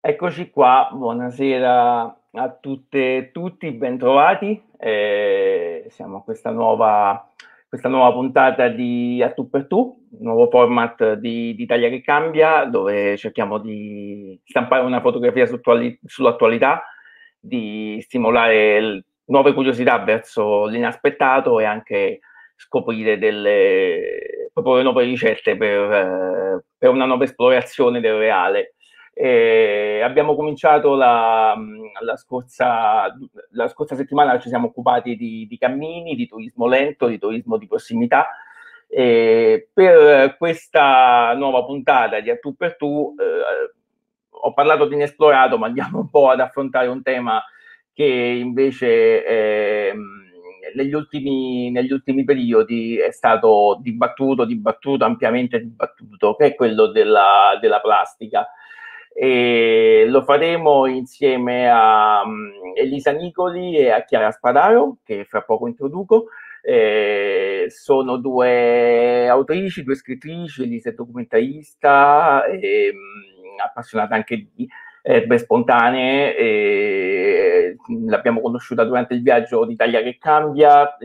Eccoci qua, buonasera a tutte e tutti, bentrovati. Eh, siamo a questa nuova, questa nuova, puntata di A Tu per Tu, nuovo format di, di Italia che cambia, dove cerchiamo di stampare una fotografia su sull'attualità, di stimolare l, nuove curiosità verso l'inaspettato e anche scoprire delle nuove ricette per, eh, per una nuova esplorazione del reale. E abbiamo cominciato la, la, scorsa, la, scorsa, settimana, ci siamo occupati di, di, cammini, di turismo lento, di turismo di prossimità. E per questa nuova puntata di A Tu per Tu eh, ho parlato di inesplorato, ma andiamo un po' ad affrontare un tema che invece eh, negli, ultimi, negli ultimi periodi è stato dibattuto, dibattuto, ampiamente dibattuto, che è quello della, della plastica e lo faremo insieme a mm, Elisa Nicoli e a Chiara Spadaro, che fra poco introduco. Eh, sono due autrici, due scrittrici, Elisa è documentarista, eh, appassionata anche di erbe spontanee. Eh, l'abbiamo conosciuta durante il viaggio d'Italia che cambia, ha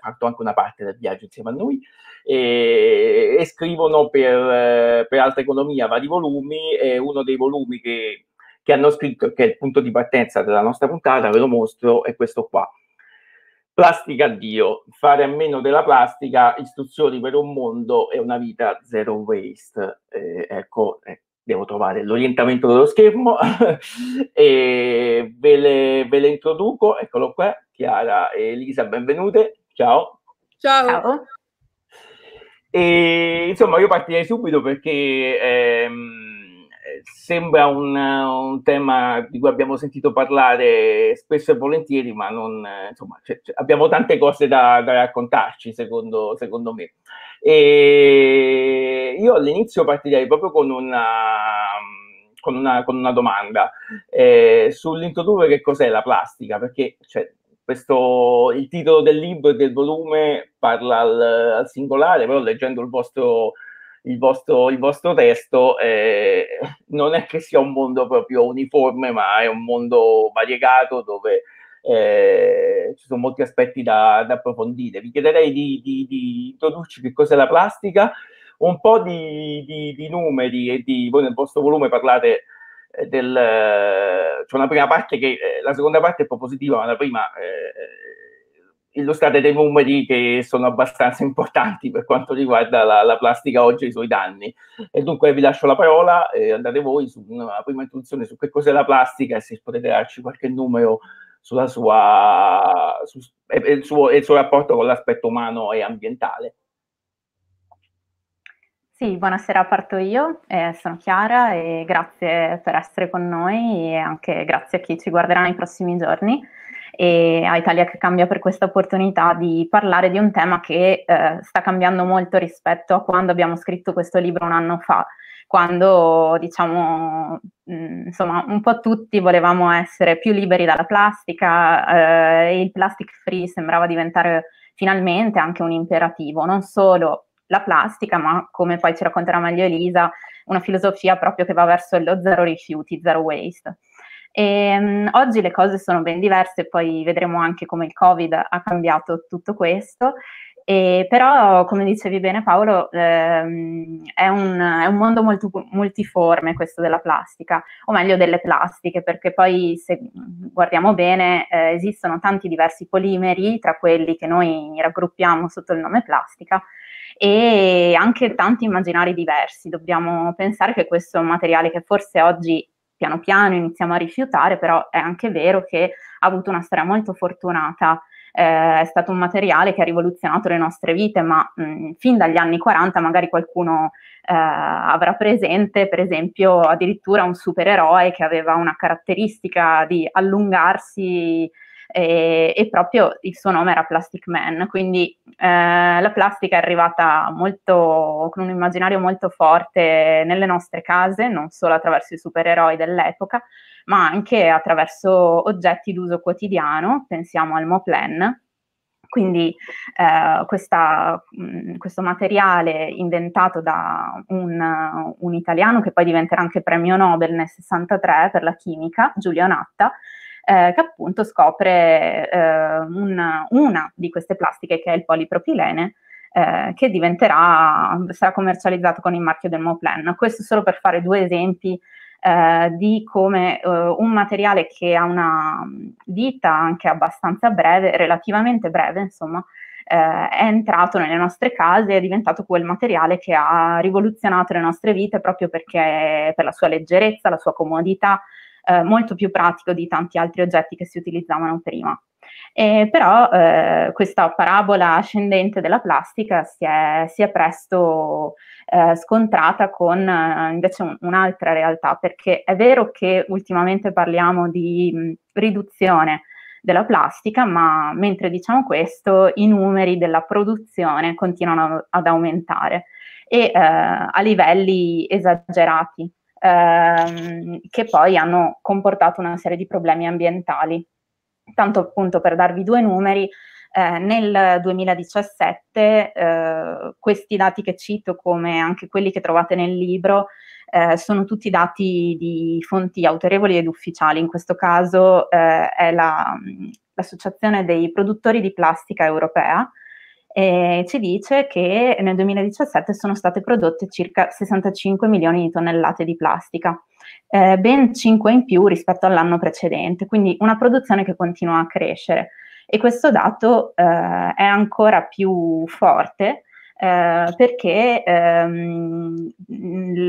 fatto anche una parte del viaggio insieme a noi e, e scrivono per, eh, per Alta Economia vari volumi e uno dei volumi che, che hanno scritto, che è il punto di partenza della nostra puntata, ve lo mostro, è questo qua. Plastica Dio, fare a meno della plastica, istruzioni per un mondo e una vita zero waste. Eh, ecco, eh, devo trovare l'orientamento dello schermo e ve le, ve le, introduco. Eccolo qua, Chiara e Elisa, benvenute. Ciao. Ciao. Ciao. E, insomma, io partirei subito perché ehm, sembra un, un, tema di cui abbiamo sentito parlare spesso e volentieri, ma non, insomma, c- cioè, c- cioè, abbiamo tante cose da, da raccontarci, secondo, secondo me. E io all'inizio partirei proprio con una, con una, con una domanda eh, sull'introdurre che cos'è la plastica, perché cioè, questo, il titolo del libro e del volume parla al, al singolare, però leggendo il vostro, il vostro, il vostro testo eh, non è che sia un mondo proprio uniforme, ma è un mondo variegato dove eh, ci sono molti aspetti da, da approfondire. Vi chiederei di, di, di, introdurci che cos'è la plastica, un po' di, di numeri e di voi nel vostro volume parlate del, c'è cioè una prima parte che eh, la seconda parte è propositiva, ma la prima eh, eh, illustrate dei numeri che sono abbastanza importanti per quanto riguarda la, la plastica oggi e i suoi danni. E dunque vi lascio la parola, eh, andate voi su una prima introduzione su che cos'è la plastica e se potete darci qualche numero sulla sua, su, e, eh, il suo, e il suo rapporto con l'aspetto umano e ambientale. Sì, buonasera, parto io, eh, sono Chiara e grazie per essere con noi e anche grazie a chi ci guarderà nei prossimi giorni e a Italia che cambia per questa opportunità di parlare di un tema che eh, sta cambiando molto rispetto a quando abbiamo scritto questo libro un anno fa, quando diciamo mh, mm, insomma un po' tutti volevamo essere più liberi dalla plastica eh, e il plastic free sembrava diventare finalmente anche un imperativo, non solo la plastica, ma come poi ci racconterà meglio Elisa, una filosofia proprio che va verso lo zero rifiuti, zero waste. E, um, oggi le cose sono ben diverse, poi vedremo anche come il Covid ha cambiato tutto questo. E, però, come dicevi bene Paolo, ehm, è, un, è, un, mondo molto, multiforme questo della plastica, o meglio delle plastiche, perché poi se guardiamo bene eh, esistono tanti diversi polimeri tra quelli che noi raggruppiamo sotto il nome plastica, e anche tanti immaginari diversi. Dobbiamo pensare che questo è un materiale che forse oggi piano piano iniziamo a rifiutare, però è anche vero che ha avuto una storia molto fortunata. Eh, è stato un materiale che ha rivoluzionato le nostre vite, ma mh, mm, fin dagli anni 40 magari qualcuno eh, avrà presente, per esempio, addirittura un supereroe che aveva una caratteristica di allungarsi e, eh, e, proprio il suo nome era Plastic Man, quindi eh, la plastica è arrivata molto, con un immaginario molto forte nelle nostre case, non solo attraverso i supereroi dell'epoca, ma anche attraverso oggetti d'uso quotidiano, pensiamo al Moplan, quindi eh, questa, mh, mm, questo materiale inventato da un, un, italiano che poi diventerà anche premio Nobel nel 63 per la chimica, Giulio Natta, eh, che appunto scopre eh, una, una, di queste plastiche che è il polipropilene eh, che diventerà, sarà commercializzato con il marchio del Moplan. Questo solo per fare due esempi eh, di come eh, un materiale che ha una vita anche abbastanza breve, relativamente breve insomma, eh, è entrato nelle nostre case, è diventato quel materiale che ha rivoluzionato le nostre vite proprio perché per la sua leggerezza, la sua comodità, eh, molto più pratico di tanti altri oggetti che si utilizzavano prima. E però eh, questa parabola ascendente della plastica si è, si è presto eh, scontrata con eh, invece un, un'altra realtà, perché è vero che ultimamente parliamo di mh, mm, riduzione della plastica, ma mentre diciamo questo i numeri della produzione continuano ad aumentare e eh, a livelli esagerati ehm, che poi hanno comportato una serie di problemi ambientali. Tanto appunto per darvi due numeri, eh, nel 2017 eh, questi dati che cito, come anche quelli che trovate nel libro, eh, sono tutti dati di fonti autorevoli ed ufficiali. In questo caso eh, è la, mm, l'Associazione dei produttori di plastica europea, e ci dice che nel 2017 sono state prodotte circa 65 milioni di tonnellate di plastica, eh, ben 5 in più rispetto all'anno precedente, quindi una produzione che continua a crescere. E questo dato eh, è ancora più forte eh, perché ehm,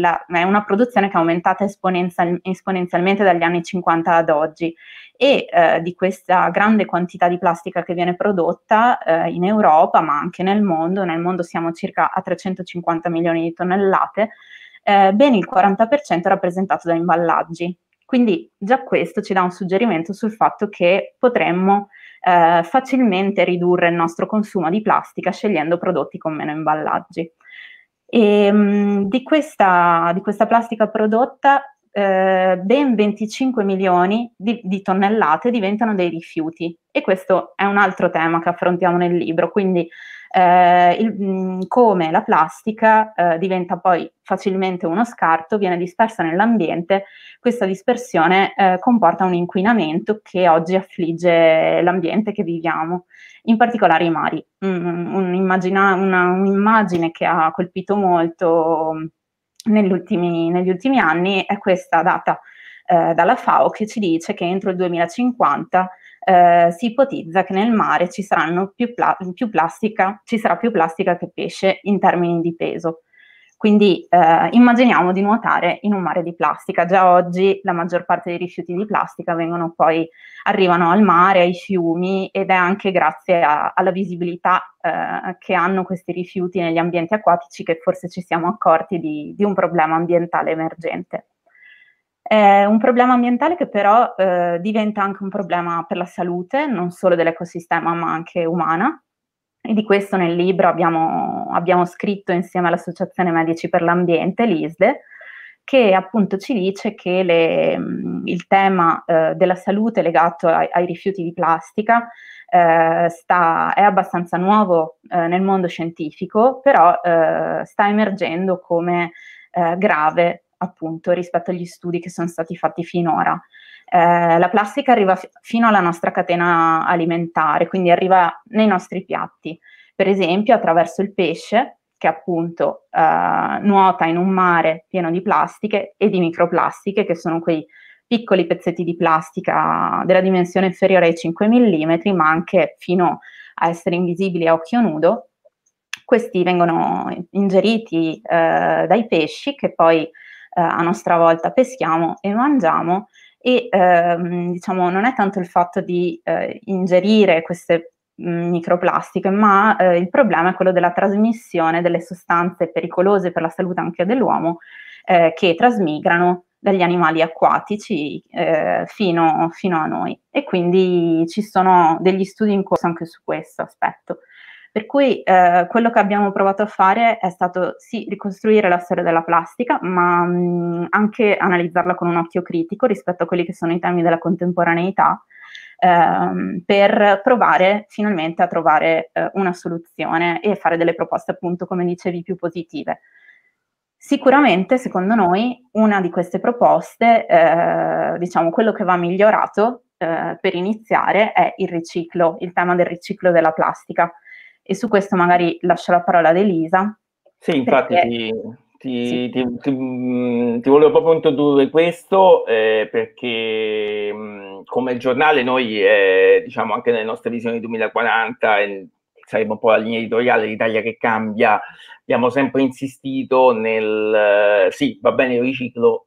la, è una produzione che è aumentata esponenzial, esponenzialmente dagli anni 50 ad oggi e eh, di questa grande quantità di plastica che viene prodotta eh, in Europa ma anche nel mondo, nel mondo siamo circa a 350 milioni di tonnellate, eh, ben il 40% è rappresentato da imballaggi. Quindi già questo ci dà un suggerimento sul fatto che potremmo eh, facilmente ridurre il nostro consumo di plastica scegliendo prodotti con meno imballaggi. E, ehm, mh, di, questa, di, questa, plastica prodotta eh, ben 25 milioni di, di tonnellate diventano dei rifiuti e questo è un altro tema che affrontiamo nel libro, quindi eh, il, mm, come la plastica eh, diventa poi facilmente uno scarto, viene dispersa nell'ambiente, questa dispersione eh, comporta un inquinamento che oggi affligge l'ambiente che viviamo, in particolare i mari. Mm, un'immagina, una, un'immagine che ha colpito molto mm, negli ultimi, negli ultimi anni è questa data eh, dalla FAO che ci dice che entro il 2050 eh, si ipotizza che nel mare ci, più pla- più plastica, ci sarà più plastica che pesce in termini di peso. Quindi eh, immaginiamo di nuotare in un mare di plastica. Già oggi la maggior parte dei rifiuti di plastica vengono poi, arrivano al mare, ai fiumi ed è anche grazie a, alla visibilità eh, che hanno questi rifiuti negli ambienti acquatici che forse ci siamo accorti di, di un problema ambientale emergente. È un problema ambientale che però eh, diventa anche un problema per la salute, non solo dell'ecosistema ma anche umana. E di questo nel libro abbiamo, abbiamo scritto insieme all'Associazione Medici per l'Ambiente, l'ISDE, che appunto ci dice che le, il tema eh, della salute legato ai, ai rifiuti di plastica eh, sta, è abbastanza nuovo eh, nel mondo scientifico, però eh, sta emergendo come eh, grave appunto rispetto agli studi che sono stati fatti finora. Eh, la plastica arriva f- fino alla nostra catena alimentare, quindi arriva nei nostri piatti, per esempio attraverso il pesce che appunto eh, nuota in un mare pieno di plastiche e di microplastiche, che sono quei piccoli pezzetti di plastica della dimensione inferiore ai 5 mm, ma anche fino a essere invisibili a occhio nudo. Questi vengono ingeriti eh, dai pesci che poi eh, a nostra volta peschiamo e mangiamo e ehm, diciamo non è tanto il fatto di eh, ingerire queste mm, microplastiche, ma eh, il problema è quello della trasmissione delle sostanze pericolose per la salute anche dell'uomo eh, che trasmigrano dagli animali acquatici eh, fino, fino a noi. E quindi ci sono degli studi in corso anche su questo aspetto. Per cui eh, quello che abbiamo provato a fare è stato sì ricostruire la storia della plastica, ma mh, mm, anche analizzarla con un occhio critico rispetto a quelli che sono i temi della contemporaneità, ehm, per provare finalmente a trovare eh, una soluzione e fare delle proposte, appunto, come dicevi, più positive. Sicuramente, secondo noi, una di queste proposte, eh, diciamo, quello che va migliorato eh, per iniziare è il riciclo, il tema del riciclo della plastica e su questo magari lascio la parola ad Elisa. Sì, infatti perché... ti, sì. Ti, ti, mm, ti, volevo proprio introdurre questo eh, perché mh, mm, come giornale noi, eh, diciamo anche nelle nostre visioni 2040, eh, Saremo un po' la linea editoriale l'Italia che cambia, abbiamo sempre insistito nel eh, sì, va bene il riciclo,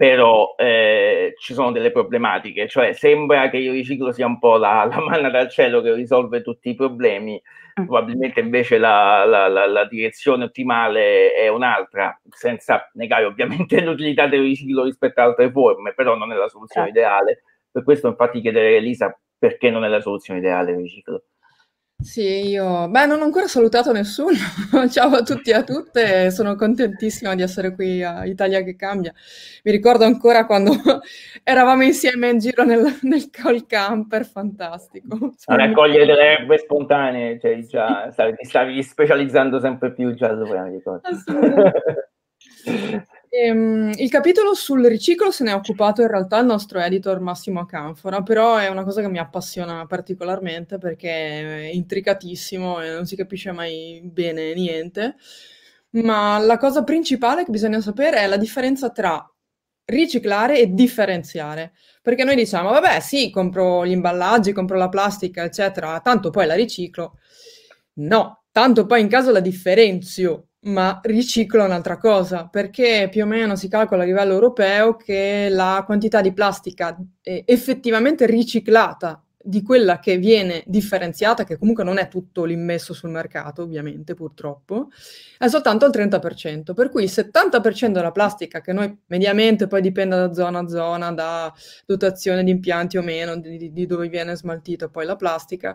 però eh, ci sono delle problematiche, cioè sembra che il riciclo sia un po' la, la manna dal cielo che risolve tutti i problemi, mm. probabilmente invece la, la, la, direzione ottimale è un'altra, senza negare ovviamente l'utilità del riciclo rispetto ad altre forme, però non è la soluzione certo. ideale. Per questo infatti chiederei a Elisa perché non è la soluzione ideale il riciclo. Sì, io, beh, non ho ancora salutato nessuno. Ciao a tutti e a tutte, sono contentissima di essere qui a Italia che cambia. Mi ricordo ancora quando eravamo insieme in giro nel, nel call camper, fantastico. A raccogliere delle erbe spontanee, cioè già stavi, stavi specializzando sempre più già sopra, mi ricordo. Assolutamente. Ehm, il capitolo sul riciclo se ne è occupato in realtà il nostro editor Massimo Canfora, però è una cosa che mi appassiona particolarmente perché è intricatissimo e non si capisce mai bene niente. Ma la cosa principale che bisogna sapere è la differenza tra riciclare e differenziare. Perché noi diciamo, vabbè, sì, compro gli imballaggi, compro la plastica, eccetera, tanto poi la riciclo. No, tanto poi in caso la differenzio ma ricicla un'altra cosa, perché più o meno si calcola a livello europeo che la quantità di plastica eh, effettivamente riciclata di quella che viene differenziata, che comunque non è tutto l'immesso sul mercato, ovviamente, purtroppo, è soltanto il 30%. Per cui il 70% della plastica, che noi mediamente poi dipende da zona a zona, da dotazione di impianti o meno, di, di dove viene smaltita poi la plastica,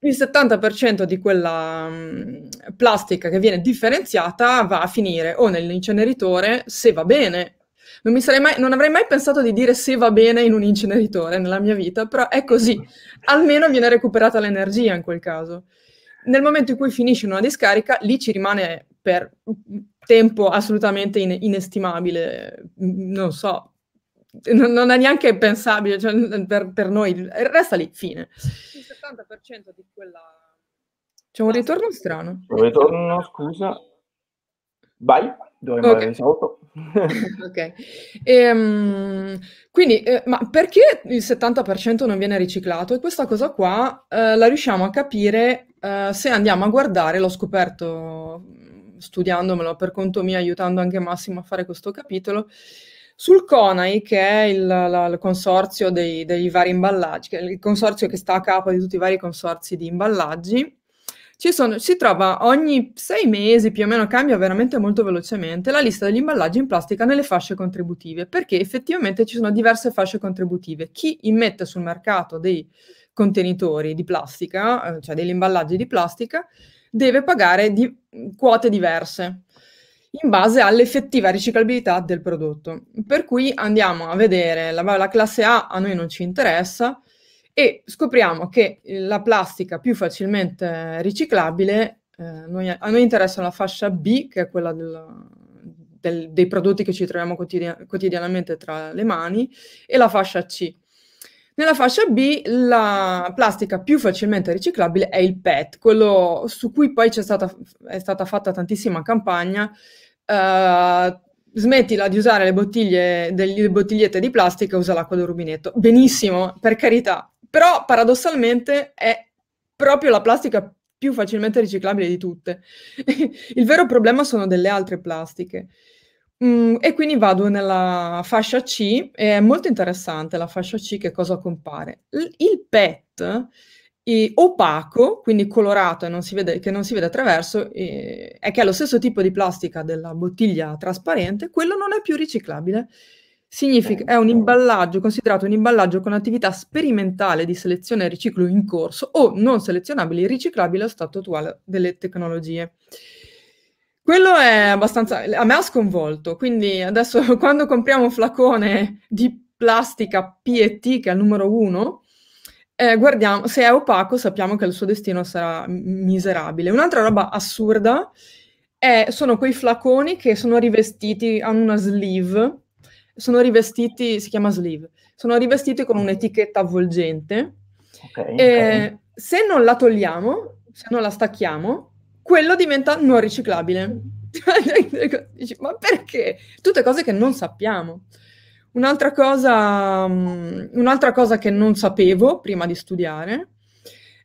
il 70% di quella mh, mm, plastica che viene differenziata va a finire o nell'inceneritore, se va bene. Non, mai, non, avrei mai pensato di dire se va bene in un inceneritore nella mia vita, però è così. Almeno viene recuperata l'energia in quel caso. Nel momento in cui finisce in una discarica, lì ci rimane per mm, tempo assolutamente in- inestimabile, mm, non so, non, non è neanche pensabile cioè, per, per, noi, resta lì, fine. Il 70% di quella... C'è un ritorno strano. Un ritorno, scusa. Vai, dovremmo okay. aver risolto. ok. E, ehm, quindi, eh, ma perché il 70% non viene riciclato? E questa cosa qua eh, la riusciamo a capire eh, se andiamo a guardare, l'ho scoperto mm, studiandomelo per conto mio, aiutando anche Massimo a fare questo capitolo, sul CONAI, che è il, la, il consorzio dei, dei, vari imballaggi, che è il consorzio che sta a capo di tutti i vari consorzi di imballaggi, sono, si trova ogni sei mesi, più o meno cambia veramente molto velocemente, la lista degli imballaggi in plastica nelle fasce contributive, perché effettivamente ci sono diverse fasce contributive. Chi immette sul mercato dei contenitori di plastica, eh, cioè degli imballaggi di plastica, deve pagare di, quote diverse in base all'effettiva riciclabilità del prodotto. Per cui andiamo a vedere la, la classe A, a noi non ci interessa, e scopriamo che la plastica più facilmente riciclabile, eh, noi, a noi interessa la fascia B, che è quella del, del, dei prodotti che ci troviamo quotidia- quotidianamente tra le mani, e la fascia C. Nella fascia B la plastica più facilmente riciclabile è il PET, quello su cui poi stata, è stata fatta tantissima campagna eh, smettila di usare le bottiglie, delle bottigliette di plastica e usa l'acqua del rubinetto. Benissimo, per carità. Però paradossalmente è proprio la plastica più facilmente riciclabile di tutte. Il vero problema sono delle altre plastiche. Mm, e quindi vado nella fascia C, e è molto interessante la fascia C che cosa compare. L- il PET e opaco, quindi colorato e non vede, che non si vede attraverso, e, è che è lo stesso tipo di plastica della bottiglia trasparente, quello non è più riciclabile. Significa, eh, è un imballaggio, considerato un imballaggio con attività sperimentale di selezione e riciclo in corso o non selezionabile, riciclabile allo stato attuale delle tecnologie. Quello è abbastanza, a me ha sconvolto, quindi adesso quando compriamo un flacone di plastica PET che è il numero uno, eh, guardiamo, se è opaco sappiamo che il suo destino sarà miserabile. Un'altra roba assurda è, sono quei flaconi che sono rivestiti, hanno una sleeve, sono rivestiti, si chiama sleeve, sono rivestiti con un'etichetta avvolgente. Okay, okay. Eh, se non la togliamo, se non la stacchiamo, quello diventa non riciclabile. ma perché? Tutte cose che non sappiamo. Un'altra cosa, mm, un'altra cosa che non sapevo prima di studiare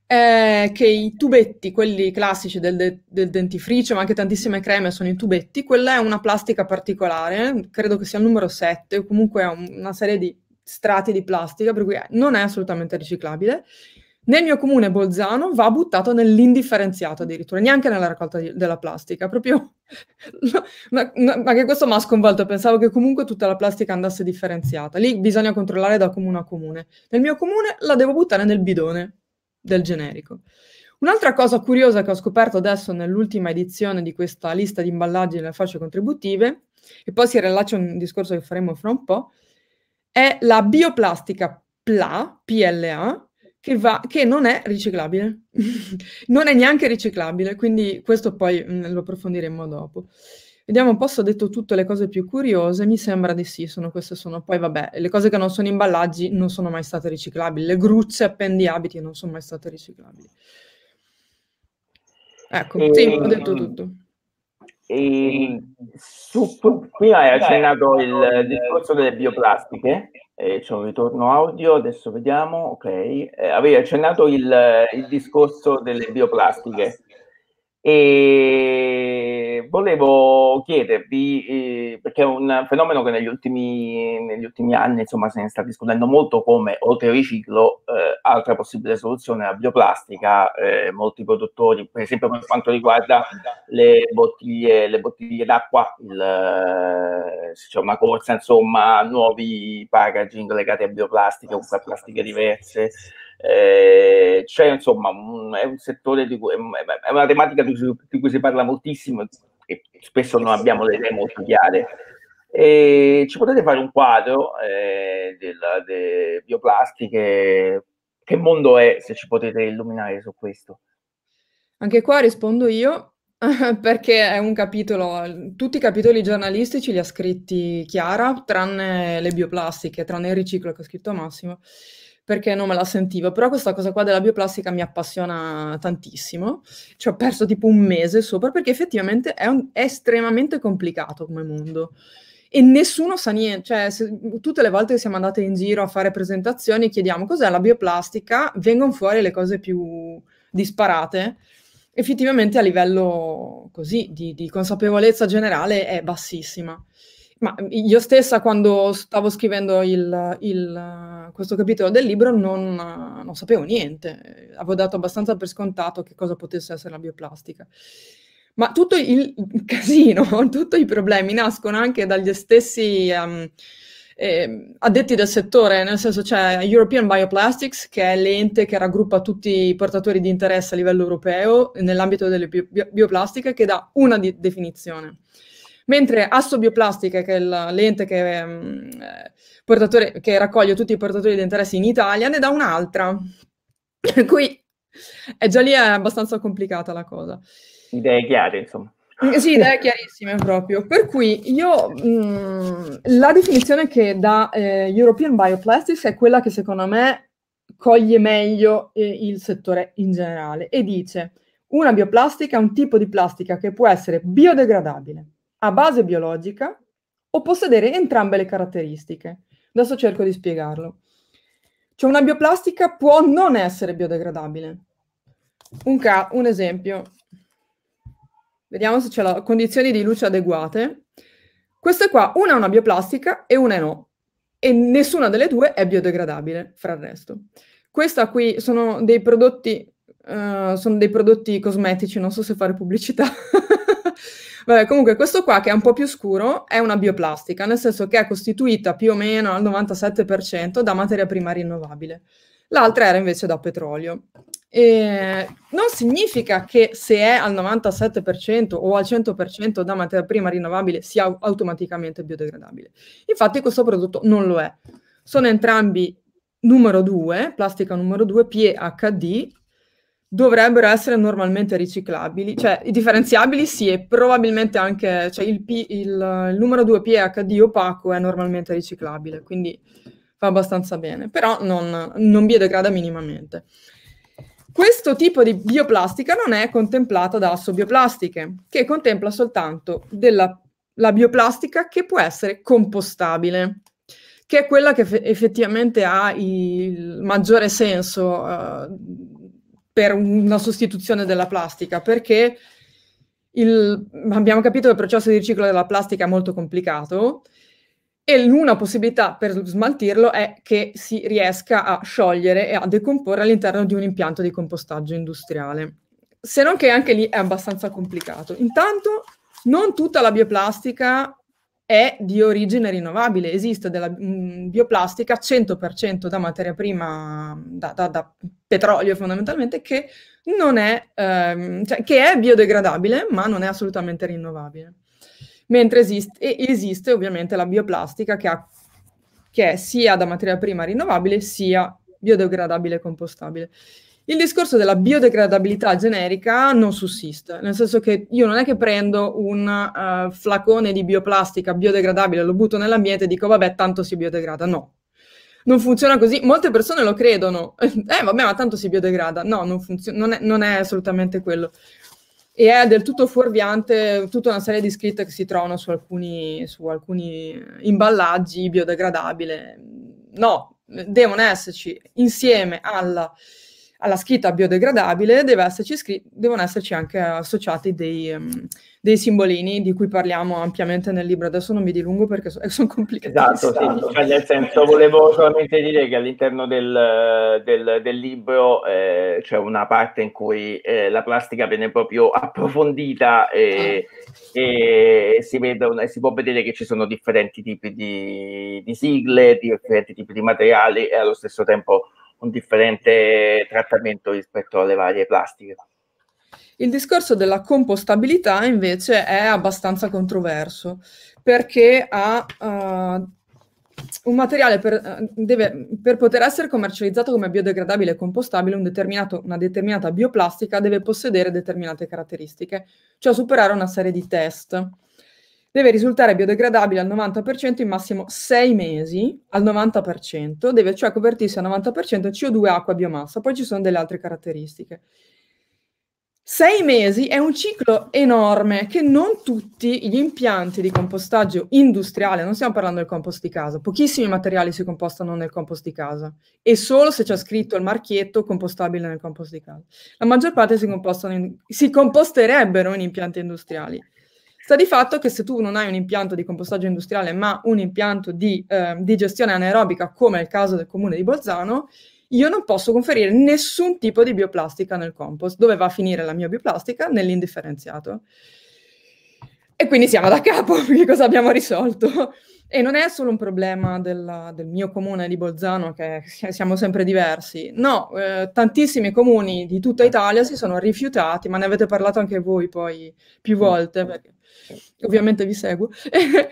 è che i tubetti, quelli classici del, de- del dentifricio, ma anche tantissime creme sono i tubetti, quella è una plastica particolare, credo che sia il numero 7, o comunque è una serie di strati di plastica, per cui non è assolutamente riciclabile. Nel mio comune Bolzano va buttato nell'indifferenziato addirittura, neanche nella raccolta di, della plastica, proprio... ma, ma, anche questo mi ha sconvolto, pensavo che comunque tutta la plastica andasse differenziata. Lì bisogna controllare da comune a comune. Nel mio comune la devo buttare nel bidone del generico. Un'altra cosa curiosa che ho scoperto adesso nell'ultima edizione di questa lista di imballaggi nelle fasce contributive, e poi si rilaccia un discorso che faremo fra un po', è la bioplastica PLA, PLA che, va, che non è riciclabile, non è neanche riciclabile, quindi questo poi mh, mm, lo approfondiremo dopo. Vediamo un po' se ho detto tutte le cose più curiose, mi sembra di sì, sono queste sono. Poi vabbè, le cose che non sono imballaggi non sono mai state riciclabili, le grucce appendi abiti non sono mai state riciclabili. Ecco, e, sì, ho ehm, detto tutto. E, ehm, su, prima hai accennato il discorso delle bioplastiche eh, c'è un ritorno audio, adesso vediamo, ok. Eh, avevi accennato il, il discorso delle bioplastiche. E volevo chiedervi, eh, perché è un fenomeno che negli ultimi, negli ultimi anni insomma, se ne sta discutendo molto come, oltre al riciclo, eh, altra possibile soluzione è la bioplastica. Eh, molti produttori, per esempio per quanto riguarda le bottiglie, le bottiglie d'acqua, il, eh, c'è una corsa, insomma, nuovi packaging legati a bioplastiche, o a plastiche diverse. Eh, cioè, insomma, un, è un settore di cui, è una tematica di cui, di cui si parla moltissimo e spesso non abbiamo le idee molto chiare. E ci potete fare un quadro eh, della, delle bioplastiche? Che mondo è, se ci potete illuminare su questo? Anche qua rispondo io, perché è un capitolo, tutti i capitoli giornalistici li ha scritti Chiara, tranne le bioplastiche, tranne il riciclo che ha scritto Massimo perché non me la sentivo, però questa cosa qua della bioplastica mi appassiona tantissimo, ci ho perso tipo un mese sopra perché effettivamente è, un, è estremamente complicato come mondo e nessuno sa niente, cioè se, tutte le volte che siamo andate in giro a fare presentazioni chiediamo cos'è la bioplastica, vengono fuori le cose più disparate, effettivamente a livello così di, di consapevolezza generale è bassissima. Ma mm, io stessa quando stavo scrivendo il, il, questo capitolo del libro non, non, sapevo niente, avevo dato abbastanza per scontato che cosa potesse essere la bioplastica. Ma tutto il casino, tutti i problemi nascono anche dagli stessi um, eh, addetti del settore, nel senso c'è European Bioplastics che è l'ente che raggruppa tutti i portatori di interesse a livello europeo nell'ambito delle bi- bioplastiche che dà una di- definizione Mentre Assobioplastica, che è la l'ente che, mm, eh, che raccoglie tutti i portatori di interessi in Italia, ne dà un'altra. Per cui è già lì è abbastanza complicata la cosa. Idee chiare, insomma. Mm, sì, idee chiarissime proprio. Per cui io mh, mm, la definizione che dà eh, European Bioplastics è quella che secondo me coglie meglio eh, il settore in generale e dice una bioplastica è un tipo di plastica che può essere biodegradabile, a base biologica o possedere entrambe le caratteristiche. Adesso cerco di spiegarlo. Cioè una bioplastica può non essere biodegradabile. Un, ca- un esempio. Vediamo se c'è la condizioni di luce adeguate. Questa qua, una è una bioplastica e una è no. E nessuna delle due è biodegradabile, fra il resto. Questa qui sono dei prodotti, uh, sono dei prodotti cosmetici, non so se fare pubblicità. Vabbè, comunque questo qua che è un po' più scuro è una bioplastica, nel senso che è costituita più o meno al 97% da materia prima rinnovabile. L'altra era invece da petrolio. E non significa che se è al 97% o al 100% da materia prima rinnovabile sia automaticamente biodegradabile. Infatti questo prodotto non lo è. Sono entrambi numero 2, plastica numero 2, PHD, dovrebbero essere normalmente riciclabili, cioè differenziabili sì, e probabilmente anche cioè il, P, il, il, numero 2 PHD opaco è normalmente riciclabile, quindi fa abbastanza bene, però non, non biodegrada minimamente. Questo tipo di bioplastica non è contemplata da assobioplastiche, che contempla soltanto della, la bioplastica che può essere compostabile che è quella che effettivamente ha il maggiore senso uh, per una sostituzione della plastica, perché il, abbiamo capito che il processo di riciclo della plastica è molto complicato e una possibilità per smaltirlo è che si riesca a sciogliere e a decomporre all'interno di un impianto di compostaggio industriale. Se non che anche lì è abbastanza complicato. Intanto non tutta la bioplastica è di origine rinnovabile, esiste della mm, bioplastica 100% da materia prima, da, da, da, petrolio fondamentalmente, che, non è, ehm, cioè, che è biodegradabile ma non è assolutamente rinnovabile. Mentre esiste, esiste ovviamente la bioplastica che, ha, che è sia da materia prima rinnovabile sia biodegradabile e compostabile. Il discorso della biodegradabilità generica non sussiste, nel senso che io non è che prendo un uh, flacone di bioplastica biodegradabile, lo butto nell'ambiente e dico vabbè tanto si biodegrada, no. Non funziona così, molte persone lo credono, eh vabbè ma tanto si biodegrada, no, non, funziona, non, è, non è assolutamente quello e è del tutto fuorviante tutta una serie di scritte che si trovano su alcuni, su alcuni imballaggi biodegradabili. No, devono esserci insieme alla alla scritta biodegradabile esserci scr- devono esserci anche associati dei, um, dei, simbolini di cui parliamo ampiamente nel libro. Adesso non mi dilungo perché so- sono complicati. Esatto, esatto. Cioè, nel senso volevo solamente dire che all'interno del, del, del libro eh, c'è una parte in cui eh, la plastica viene proprio approfondita e, e si, vedono, si, può vedere che ci sono differenti tipi di, di sigle, differenti tipi di materiali e allo stesso tempo un differente trattamento rispetto alle varie plastiche. Il discorso della compostabilità invece è abbastanza controverso perché ha, uh, un materiale per, eh, deve, per, poter essere commercializzato come biodegradabile e compostabile un una determinata bioplastica deve possedere determinate caratteristiche, cioè superare una serie di test deve risultare biodegradabile al 90% in massimo 6 mesi, al 90%, deve cioè convertirsi al 90% CO2, acqua, e biomassa, poi ci sono delle altre caratteristiche. 6 mesi è un ciclo enorme che non tutti gli impianti di compostaggio industriale, non stiamo parlando del compost di casa, pochissimi materiali si compostano nel compost di casa e solo se c'è scritto il marchietto compostabile nel compost di casa. La maggior parte si, in, si composterebbero in impianti industriali. Sta di fatto che se tu non hai un impianto di compostaggio industriale, ma un impianto di eh, digestione anaerobica, come è il caso del comune di Bolzano, io non posso conferire nessun tipo di bioplastica nel compost. Dove va a finire la mia bioplastica? Nell'indifferenziato. E quindi siamo da capo, perché cosa abbiamo risolto? E non è solo un problema della, del mio comune di Bolzano, che siamo sempre diversi. No, eh, tantissimi comuni di tutta Italia si sono rifiutati, ma ne avete parlato anche voi poi più mm. volte, perché ovviamente vi seguo. e,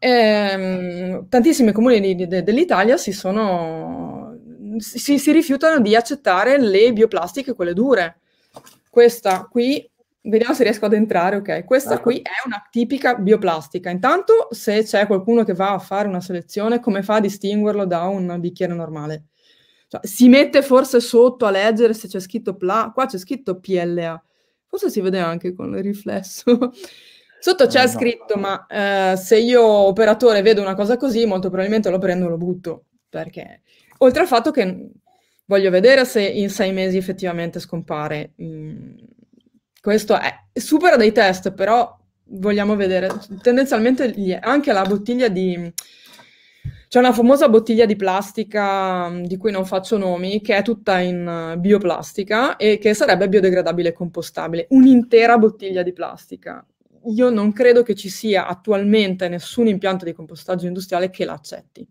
ehm, tantissimi comuni di, de, dell'Italia si, sono, si, si rifiutano di accettare le bioplastiche, quelle dure. Questa qui Vediamo se riesco ad entrare, ok. Questa ecco. qui è una tipica bioplastica. Intanto, se c'è qualcuno che va a fare una selezione, come fa a distinguerlo da un bicchiere normale? Cioè, si mette forse sotto a leggere se c'è scritto PLA. Qua c'è scritto PLA. Forse si vede anche con il riflesso. Sotto c'è eh, no, scritto, no. ma eh, se io operatore vedo una cosa così, molto probabilmente lo prendo e lo butto. Perché, oltre al fatto che voglio vedere se in sei mesi effettivamente scompare. Mh, mm, questo è, supera dei test, però vogliamo vedere. Tendenzialmente anche la bottiglia di... C'è una famosa bottiglia di plastica mm, di cui non faccio nomi, che è tutta in eh, bioplastica e che sarebbe biodegradabile e compostabile. Un'intera bottiglia di plastica. Io non credo che ci sia attualmente nessun impianto di compostaggio industriale che l'accetti.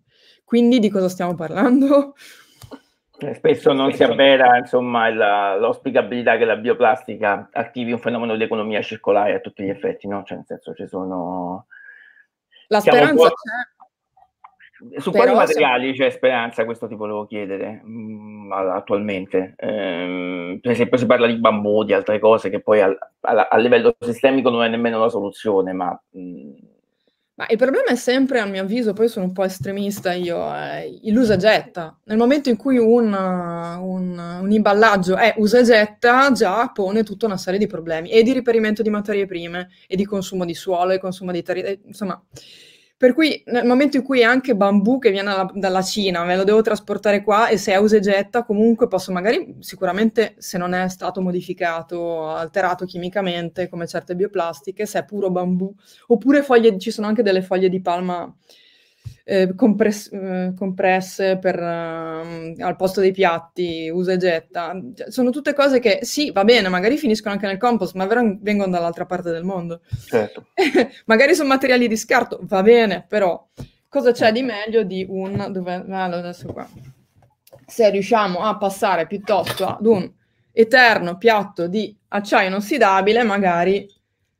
Quindi di cosa stiamo parlando? Eh, spesso non Spesso. si avvera insomma, la, l'auspicabilità che la bioplastica attivi un fenomeno di economia circolare a tutti gli effetti, no? Cioè, nel senso ci sono... La speranza può... c'è. Su Però quali materiali se... c'è speranza? Questo ti volevo chiedere mh, mm, attualmente. Ehm, per esempio si parla di bambù, di altre cose che poi al, a, a livello sistemico non è nemmeno la soluzione, ma... Mh, mm, ma il problema è sempre, a mio avviso, poi sono un po' estremista io, eh, il usa getta. Nel momento in cui un, un, un imballaggio è usa getta, già pone tutta una serie di problemi e di riperimento di materie prime e di consumo di suolo e consumo di terreno, eh, insomma... Per cui nel momento in cui è anche bambù che viene alla, dalla Cina me lo devo trasportare qua e se è usa e getta comunque posso magari sicuramente se non è stato modificato, alterato chimicamente come certe bioplastiche, se è puro bambù oppure foglie, ci sono anche delle foglie di palma eh, compress- eh, compresse per, eh, al posto dei piatti, usa e getta. Cioè, sono tutte cose che sì, va bene, magari finiscono anche nel compost, ma ver- vengono dall'altra parte del mondo. Certo. magari sono materiali di scarto, va bene, però cosa c'è di meglio di un... Dove, allora, Se riusciamo a passare piuttosto ad un eterno piatto di acciaio inossidabile, magari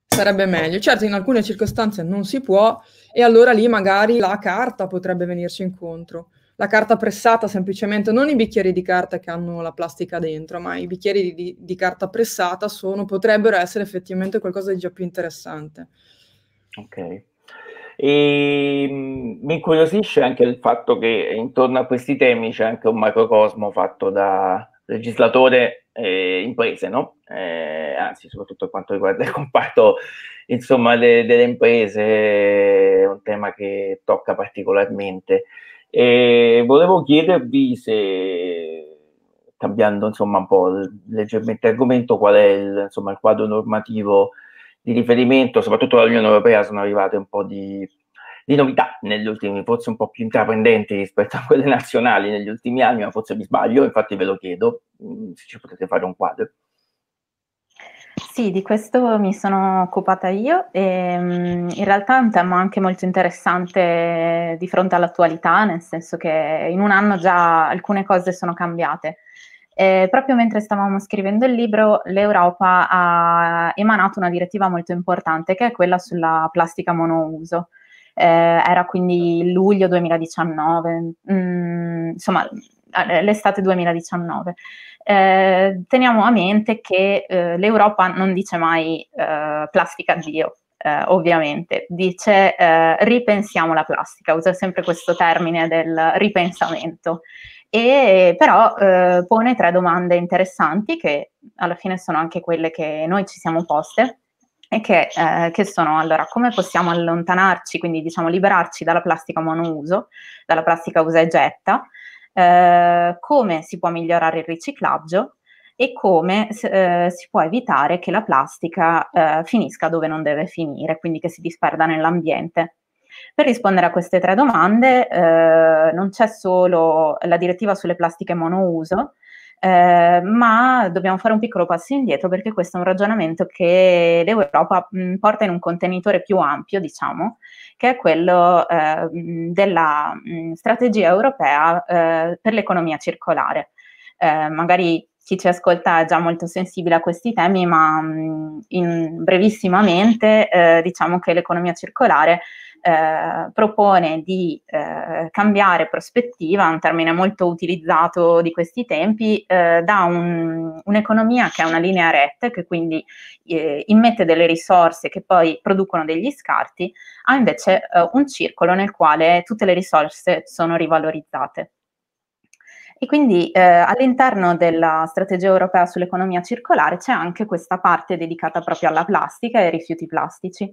sarebbe meglio. Certo, in alcune circostanze non si può, e allora lì magari la carta potrebbe venirci incontro. La carta pressata semplicemente, non i bicchieri di carta che hanno la plastica dentro, ma i bicchieri di, di carta pressata sono, potrebbero essere effettivamente qualcosa di già più interessante. Ok. E mm, mi incuriosisce anche il fatto che intorno a questi temi c'è anche un macrocosmo fatto da legislatore e eh, imprese, no? Eh, anzi, soprattutto per quanto riguarda il comparto insomma, de, delle imprese è un tema che tocca particolarmente. E volevo chiedervi se, cambiando insomma un po' leggermente argomento, qual è il, insomma, il quadro normativo di riferimento, soprattutto dall'Unione Europea sono arrivate un po' di, di novità negli ultimi, forse un po' più intraprendenti rispetto a quelle nazionali negli ultimi anni, ma forse mi sbaglio, infatti ve lo chiedo, mm, se ci potete fare un quadro. Sì, di questo mi sono occupata io e ehm, in realtà è un tema anche molto interessante di fronte all'attualità, nel senso che in un anno già alcune cose sono cambiate. E proprio mentre stavamo scrivendo il libro, l'Europa ha emanato una direttiva molto importante che è quella sulla plastica monouso. Eh, era quindi luglio 2019, mm, insomma eh, l'estate 2019. Eh, teniamo a mente che eh, l'Europa non dice mai eh, plastica geo, eh, ovviamente, dice eh, ripensiamo la plastica, usa sempre questo termine del ripensamento, e però eh, pone tre domande interessanti che alla fine sono anche quelle che noi ci siamo poste e che, eh, che sono allora come possiamo allontanarci, quindi diciamo liberarci dalla plastica monouso, dalla plastica usa e getta, eh, come si può migliorare il riciclaggio e come eh, si può evitare che la plastica eh, finisca dove non deve finire, quindi che si disperda nell'ambiente. Per rispondere a queste tre domande eh, non c'è solo la direttiva sulle plastiche monouso, eh, ma dobbiamo fare un piccolo passo indietro perché questo è un ragionamento che l'Europa mh, porta in un contenitore più ampio, diciamo, che è quello eh, della mh, mm, strategia europea eh, per l'economia circolare. Eh, magari chi ci ascolta è già molto sensibile a questi temi, ma mh, mm, in, brevissimamente eh, diciamo che l'economia circolare eh, propone di eh, cambiare prospettiva, un termine molto utilizzato di questi tempi, eh, da un, un'economia che ha una linea retta, che quindi eh, immette delle risorse che poi producono degli scarti, a invece eh, un circolo nel quale tutte le risorse sono rivalorizzate. E quindi eh, all'interno della strategia europea sull'economia circolare c'è anche questa parte dedicata proprio alla plastica e ai rifiuti plastici.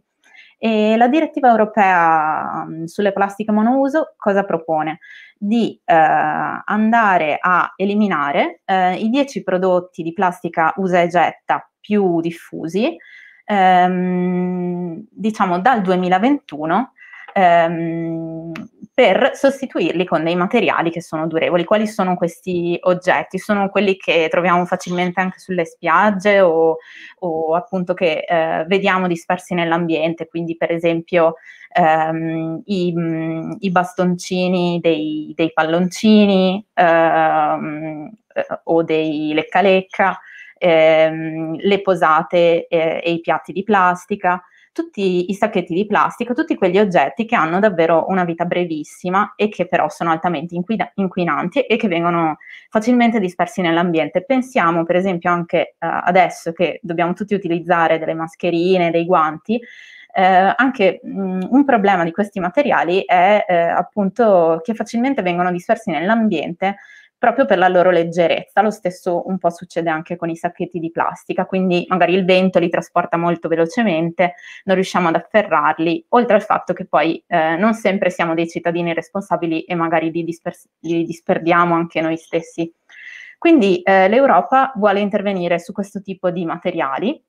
E la direttiva europea mm, sulle plastiche monouso cosa propone? Di eh, andare a eliminare eh, i 10 prodotti di plastica usa e getta più diffusi, ehm, diciamo dal 2021 ehm, per sostituirli con dei materiali che sono durevoli. Quali sono questi oggetti? Sono quelli che troviamo facilmente anche sulle spiagge o, o appunto che eh, vediamo dispersi nell'ambiente, quindi per esempio ehm, i, mm, i, bastoncini dei, dei palloncini ehm, eh, o dei lecca lecca, ehm, le posate eh, e i piatti di plastica tutti i sacchetti di plastica, tutti quegli oggetti che hanno davvero una vita brevissima e che però sono altamente inquina- inquinanti e che vengono facilmente dispersi nell'ambiente. Pensiamo per esempio anche eh, adesso che dobbiamo tutti utilizzare delle mascherine, dei guanti, eh, anche mh, mm, un problema di questi materiali è eh, appunto che facilmente vengono dispersi nell'ambiente proprio per la loro leggerezza. Lo stesso un po' succede anche con i sacchetti di plastica, quindi magari il vento li trasporta molto velocemente, non riusciamo ad afferrarli, oltre al fatto che poi eh, non sempre siamo dei cittadini responsabili e magari li, dispers- li disperdiamo anche noi stessi. Quindi eh, l'Europa vuole intervenire su questo tipo di materiali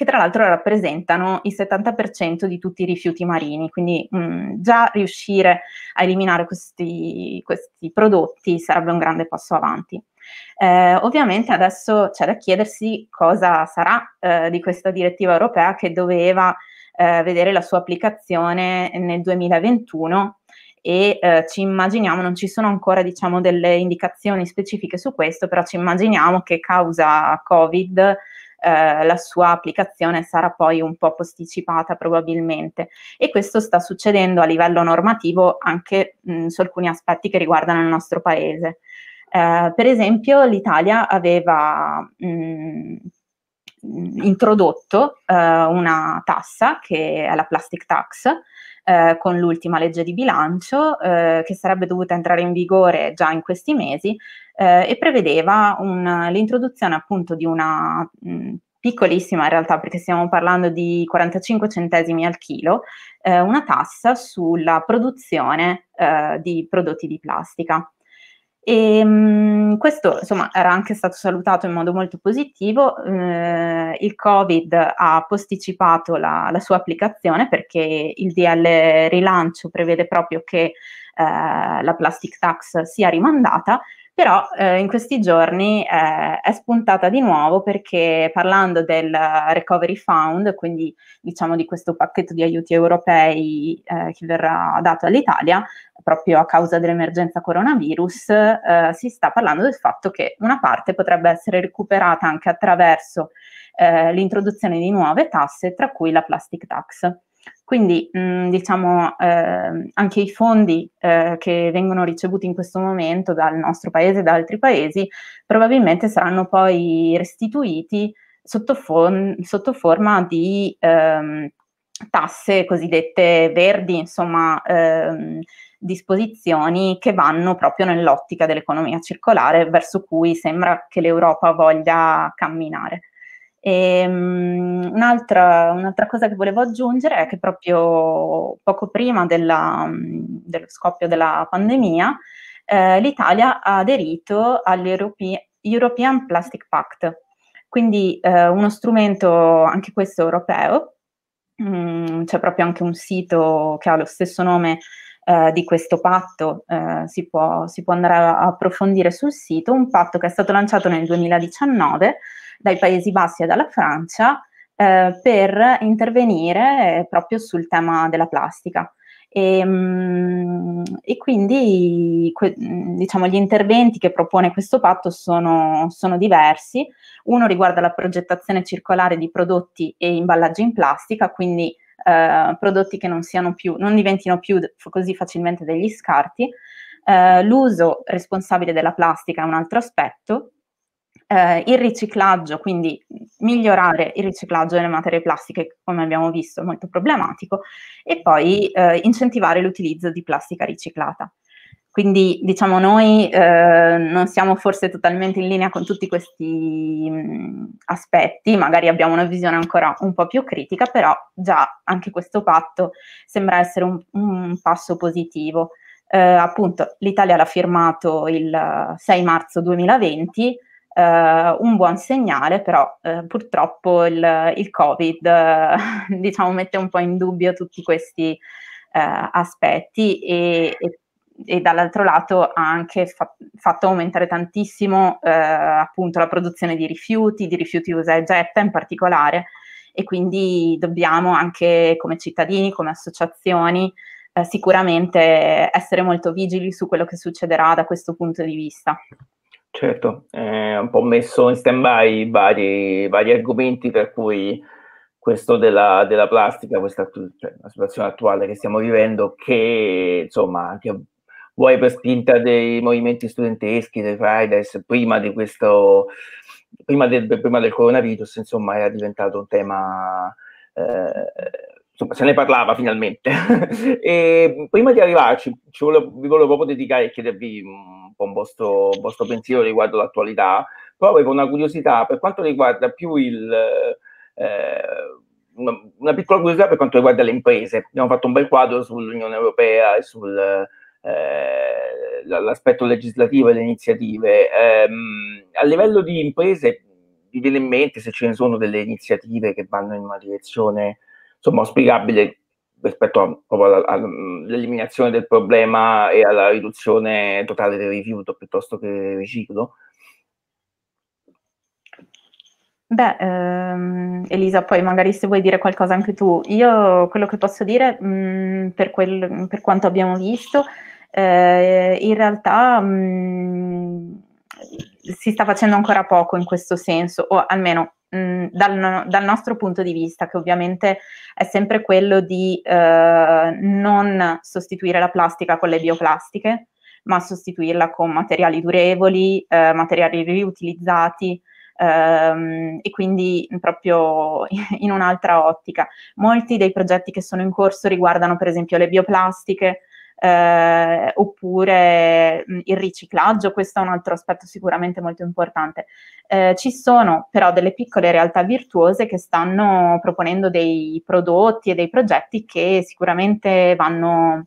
che tra l'altro rappresentano il 70% di tutti i rifiuti marini, quindi mh, mm, già riuscire a eliminare questi, questi prodotti sarebbe un grande passo avanti. Eh, ovviamente adesso c'è da chiedersi cosa sarà eh, di questa direttiva europea che doveva eh, vedere la sua applicazione nel 2021 e eh, ci immaginiamo, non ci sono ancora diciamo, delle indicazioni specifiche su questo, però ci immaginiamo che causa Covid eh, la sua applicazione sarà poi un po' posticipata probabilmente. E questo sta succedendo a livello normativo anche mh, mm, su alcuni aspetti che riguardano il nostro paese. Eh, per esempio l'Italia aveva mh, mm, mm, introdotto eh, una tassa che è la plastic tax eh, con l'ultima legge di bilancio eh, che sarebbe dovuta entrare in vigore già in questi mesi eh, e prevedeva un, l'introduzione appunto di una mh, mm, piccolissima in realtà perché stiamo parlando di 45 centesimi al chilo, eh, una tassa sulla produzione eh, di prodotti di plastica. E ehm, mh, questo insomma era anche stato salutato in modo molto positivo. Eh, il Covid ha posticipato la, la, sua applicazione perché il DL rilancio prevede proprio che eh, la plastic tax sia rimandata però eh, in questi giorni eh, è spuntata di nuovo perché parlando del Recovery Fund, quindi diciamo di questo pacchetto di aiuti europei eh, che verrà dato all'Italia, proprio a causa dell'emergenza coronavirus, eh, si sta parlando del fatto che una parte potrebbe essere recuperata anche attraverso eh, l'introduzione di nuove tasse, tra cui la plastic tax. Quindi mh, mm, diciamo eh, anche i fondi eh, che vengono ricevuti in questo momento dal nostro paese e da altri paesi probabilmente saranno poi restituiti sotto, for- sotto forma di ehm, tasse cosiddette verdi, insomma ehm, disposizioni che vanno proprio nell'ottica dell'economia circolare verso cui sembra che l'Europa voglia camminare. E, um, un'altra, un'altra, cosa che volevo aggiungere è che proprio poco prima della, dello scoppio della pandemia eh, l'Italia ha aderito all'European Plastic Pact, quindi eh, uno strumento anche questo europeo, mm, c'è proprio anche un sito che ha lo stesso nome eh, di questo patto, eh, si può, si, può, andare a approfondire sul sito, un patto che è stato lanciato nel 2019 dai Paesi Bassi e dalla Francia eh, per intervenire proprio sul tema della plastica. E, ehm, e, quindi que, diciamo, gli interventi che propone questo patto sono, sono, diversi. Uno riguarda la progettazione circolare di prodotti e imballaggi in plastica, quindi eh, prodotti che non, più, non, diventino più così facilmente degli scarti. Eh, l'uso responsabile della plastica è un altro aspetto eh, il riciclaggio, quindi migliorare il riciclaggio delle materie plastiche, come abbiamo visto, è molto problematico, e poi eh, incentivare l'utilizzo di plastica riciclata. Quindi diciamo noi eh, non siamo forse totalmente in linea con tutti questi mh, mm, aspetti, magari abbiamo una visione ancora un po' più critica, però già anche questo patto sembra essere un, un passo positivo. Eh, appunto l'Italia l'ha firmato il 6 eh, marzo 2020 eh, un buon segnale, però eh, purtroppo il, il Covid eh, diciamo, mette un po' in dubbio tutti questi eh, aspetti e, e, e, dall'altro lato ha anche fa- fatto aumentare tantissimo eh, appunto la produzione di rifiuti, di rifiuti usa e getta in particolare e quindi dobbiamo anche come cittadini, come associazioni eh, sicuramente essere molto vigili su quello che succederà da questo punto di vista. Certo, eh, un po' messo in stand-by vari, vari argomenti per cui questo della, della plastica, questa cioè, la situazione attuale che stiamo vivendo, che insomma, anche vuoi per spinta dei movimenti studenteschi, dei Fridays, prima di questo, prima del, prima del coronavirus, insomma, era diventato un tema eh, insomma, se ne parlava finalmente. e prima di arrivarci, ci volevo, vi volevo proprio dedicare e chiedervi un po' un vostro, un vostro pensiero riguardo l'attualità, però avevo una curiosità per quanto riguarda più il... Eh, una, una, piccola curiosità per quanto riguarda le imprese. Abbiamo fatto un bel quadro sull'Unione Europea e sull'aspetto eh, legislativo e le iniziative. Eh, a livello di imprese, vi viene in mente se ce ne sono delle iniziative che vanno in una direzione insomma, auspicabile rispetto all'eliminazione del problema e alla riduzione totale del rifiuto piuttosto che del riciclo? Beh, ehm, Elisa, poi magari se vuoi dire qualcosa anche tu. Io quello che posso dire, mh, mm, per, quel, per, quanto abbiamo visto, eh, in realtà mh, mm, si sta facendo ancora poco in questo senso, o almeno mh, mm, dal, dal, nostro punto di vista, che ovviamente è sempre quello di eh, non sostituire la plastica con le bioplastiche, ma sostituirla con materiali durevoli, eh, materiali riutilizzati, ehm, e quindi proprio in un'altra ottica. Molti dei progetti che sono in corso riguardano per esempio le bioplastiche, eh, oppure mh, mm, il riciclaggio, questo è un altro aspetto sicuramente molto importante. Eh, ci sono però delle piccole realtà virtuose che stanno proponendo dei prodotti e dei progetti che sicuramente vanno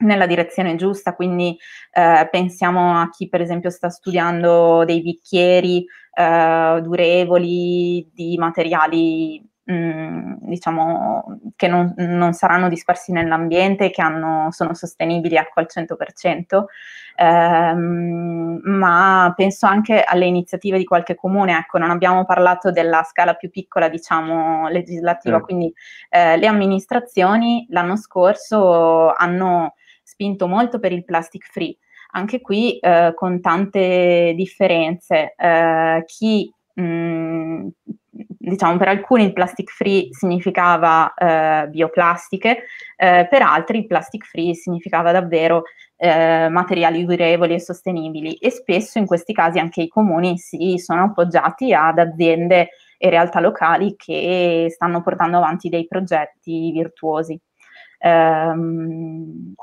nella direzione giusta, quindi eh, pensiamo a chi per esempio sta studiando dei bicchieri eh, durevoli di materiali diciamo, che non, non, saranno dispersi nell'ambiente, che hanno, sono sostenibili ecco, al 100%, ehm, ma penso anche alle iniziative di qualche comune, ecco, non abbiamo parlato della scala più piccola, diciamo, legislativa, eh. quindi eh, le amministrazioni l'anno scorso hanno spinto molto per il plastic free, anche qui eh, con tante differenze. Eh, chi mh, diciamo, per alcuni il plastic free significava eh, bioplastiche, eh, per altri il plastic free significava davvero eh, materiali durevoli e sostenibili e spesso in questi casi anche i comuni si sono appoggiati ad aziende e realtà locali che stanno portando avanti dei progetti virtuosi. Um,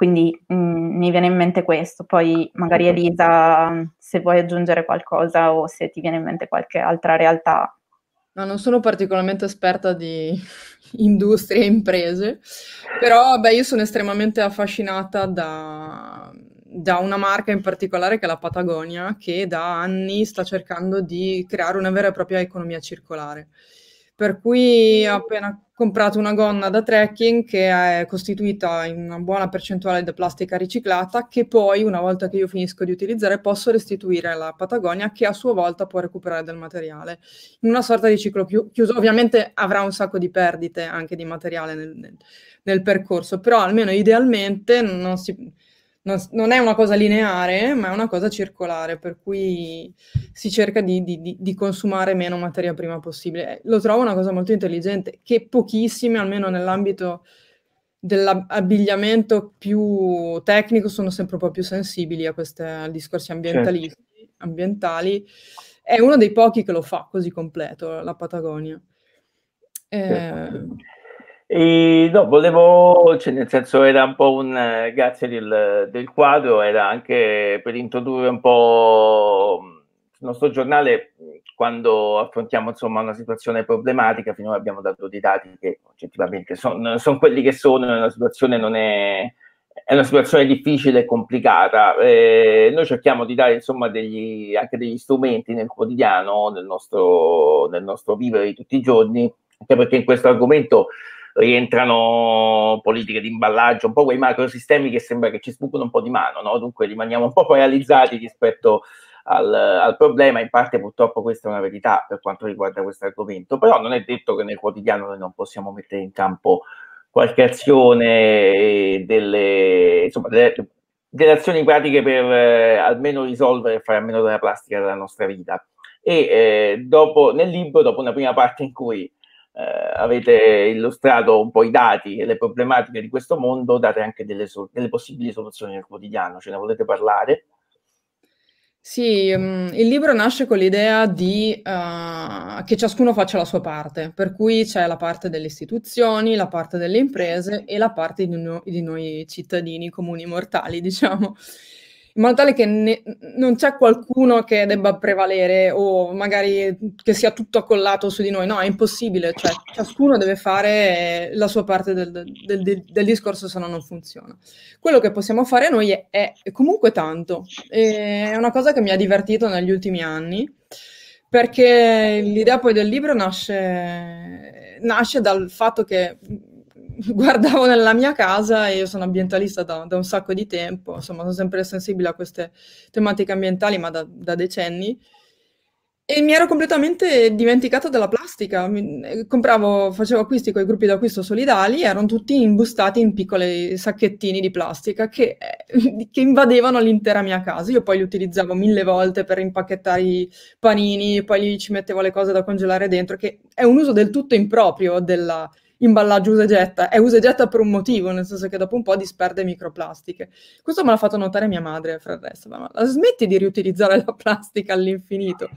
quindi mh, mm, mi viene in mente questo, poi magari Elisa mm, se vuoi aggiungere qualcosa o se ti viene in mente qualche altra realtà. No, non sono particolarmente esperta di industrie e imprese, però beh, io sono estremamente affascinata da, da una marca in particolare che è la Patagonia, che da anni sta cercando di creare una vera e propria economia circolare per cui ho appena comprato una gonna da trekking che è costituita in una buona percentuale di plastica riciclata che poi una volta che io finisco di utilizzare posso restituire alla Patagonia che a sua volta può recuperare del materiale in una sorta di ciclo chiuso ovviamente avrà un sacco di perdite anche di materiale nel, nel, nel percorso però almeno idealmente non si non, non, è una cosa lineare, ma è una cosa circolare, per cui si cerca di, di, di, consumare meno materia prima possibile. Eh, lo trovo una cosa molto intelligente, che pochissime, almeno nell'ambito dell'abbigliamento più tecnico, sono sempre un po' più sensibili a questi discorsi ambientali. Certo. ambientali. È uno dei pochi che lo fa così completo, la Patagonia. Eh, certo. Ehm, e no, volevo, cioè nel senso era un po' un, grazie del, del, quadro, era anche per introdurre un po' il nostro giornale quando affrontiamo insomma una situazione problematica, finora abbiamo dato dei dati che oggettivamente sono son quelli che sono, la situazione non è, è una situazione difficile e complicata. Eh, noi cerchiamo di dare insomma degli, anche degli strumenti nel quotidiano, nel nostro, nel nostro vivere di tutti i giorni, anche perché in questo argomento rientrano politiche di imballaggio, un po' quei macrosistemi che sembra che ci sbucano un po' di mano, no? dunque rimaniamo un po' paralizzati rispetto al, al, problema, in parte purtroppo questa è una verità per quanto riguarda questo argomento, però non è detto che nel quotidiano noi non possiamo mettere in campo qualche azione eh, delle, insomma, delle, delle azioni pratiche per eh, almeno risolvere e fare a meno della plastica della nostra vita. E eh, dopo, nel libro, dopo una prima parte in cui eh, avete illustrato un po' i dati e le problematiche di questo mondo, date anche delle, so- delle possibili soluzioni nel quotidiano, ce ne volete parlare? Sì, ehm, il libro nasce con l'idea di, uh, che ciascuno faccia la sua parte, per cui c'è la parte delle istituzioni, la parte delle imprese e la parte di, no- di noi cittadini comuni mortali, diciamo in modo tale che ne, non c'è qualcuno che debba prevalere o magari che sia tutto accollato su di noi. No, è impossibile, cioè ciascuno deve fare la sua parte del, del, del, del discorso, se no non funziona. Quello che possiamo fare noi è, è, comunque tanto, è una cosa che mi ha divertito negli ultimi anni perché l'idea poi del libro nasce, nasce, dal fatto che guardavo nella mia casa e io sono ambientalista da, da, un sacco di tempo, insomma sono sempre sensibile a queste tematiche ambientali, ma da, da decenni. E mi ero completamente dimenticata della plastica. Eh, compravo, facevo acquisti con i gruppi d'acquisto solidali, erano tutti imbustati in piccoli sacchettini di plastica che, eh, che, invadevano l'intera mia casa. Io poi li utilizzavo mille volte per impacchettare i panini, poi ci mettevo le cose da congelare dentro, che è un uso del tutto improprio della, imballaggio usa e getta. È usa e getta per un motivo, nel senso che dopo un po' disperde microplastiche. Questo me l'ha fatto notare mia madre, fra il resto. Ma smetti di riutilizzare la plastica all'infinito.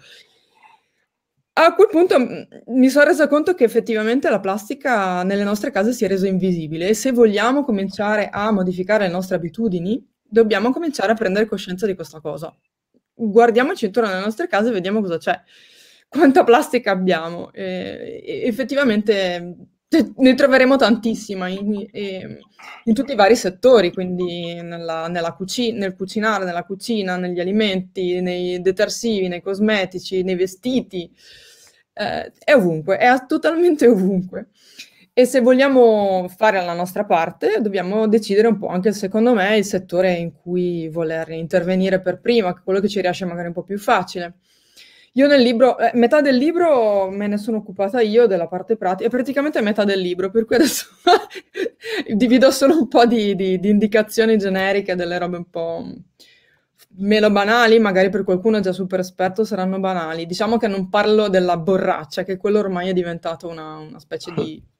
A quel punto mm, mi sono resa conto che effettivamente la plastica nelle nostre case si è resa invisibile e se vogliamo cominciare a modificare le nostre abitudini, dobbiamo cominciare a prendere coscienza di questa cosa. Guardiamoci intorno alle nostre case e vediamo cosa c'è, quanta plastica abbiamo. E effettivamente cioè, ne troveremo tantissima in, in, tutti i vari settori, quindi nella, nella cucina, nel cucinare, nella cucina, negli alimenti, nei detersivi, nei cosmetici, nei vestiti, eh, è ovunque, è totalmente ovunque. E se vogliamo fare la nostra parte, dobbiamo decidere un po' anche, secondo me, il settore in cui voler intervenire per prima, quello che ci riesce magari un po' più facile. Io nel libro, eh, metà del libro me ne sono occupata io della parte pratica, è praticamente metà del libro, per cui adesso divido solo un po' di, di, di, indicazioni generiche, delle robe un po' meno banali, magari per qualcuno già super esperto saranno banali. Diciamo che non parlo della borraccia, che quello ormai è diventato una, una specie di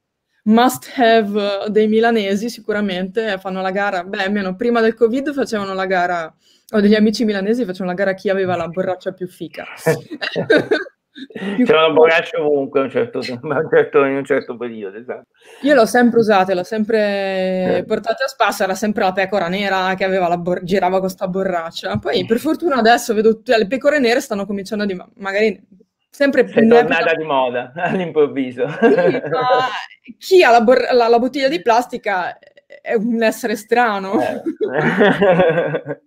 must have eh, dei milanesi sicuramente, eh, fanno la gara, beh, almeno prima del Covid facevano la gara, ho degli amici milanesi facevano la gara chi aveva la borraccia più fica. C'era la borraccia ovunque a un, certo, un certo, in un certo periodo, esatto. Io l'ho sempre usata, l'ho sempre eh. portata a spasso, era sempre la pecora nera che bor- girava con questa borraccia. Poi per fortuna adesso vedo tutte le pecore nere stanno cominciando a diventare, magari sempre più... È tornata di moda all'improvviso. Sì, chi ha la, bor- la, la, bottiglia di plastica è un essere strano. Eh.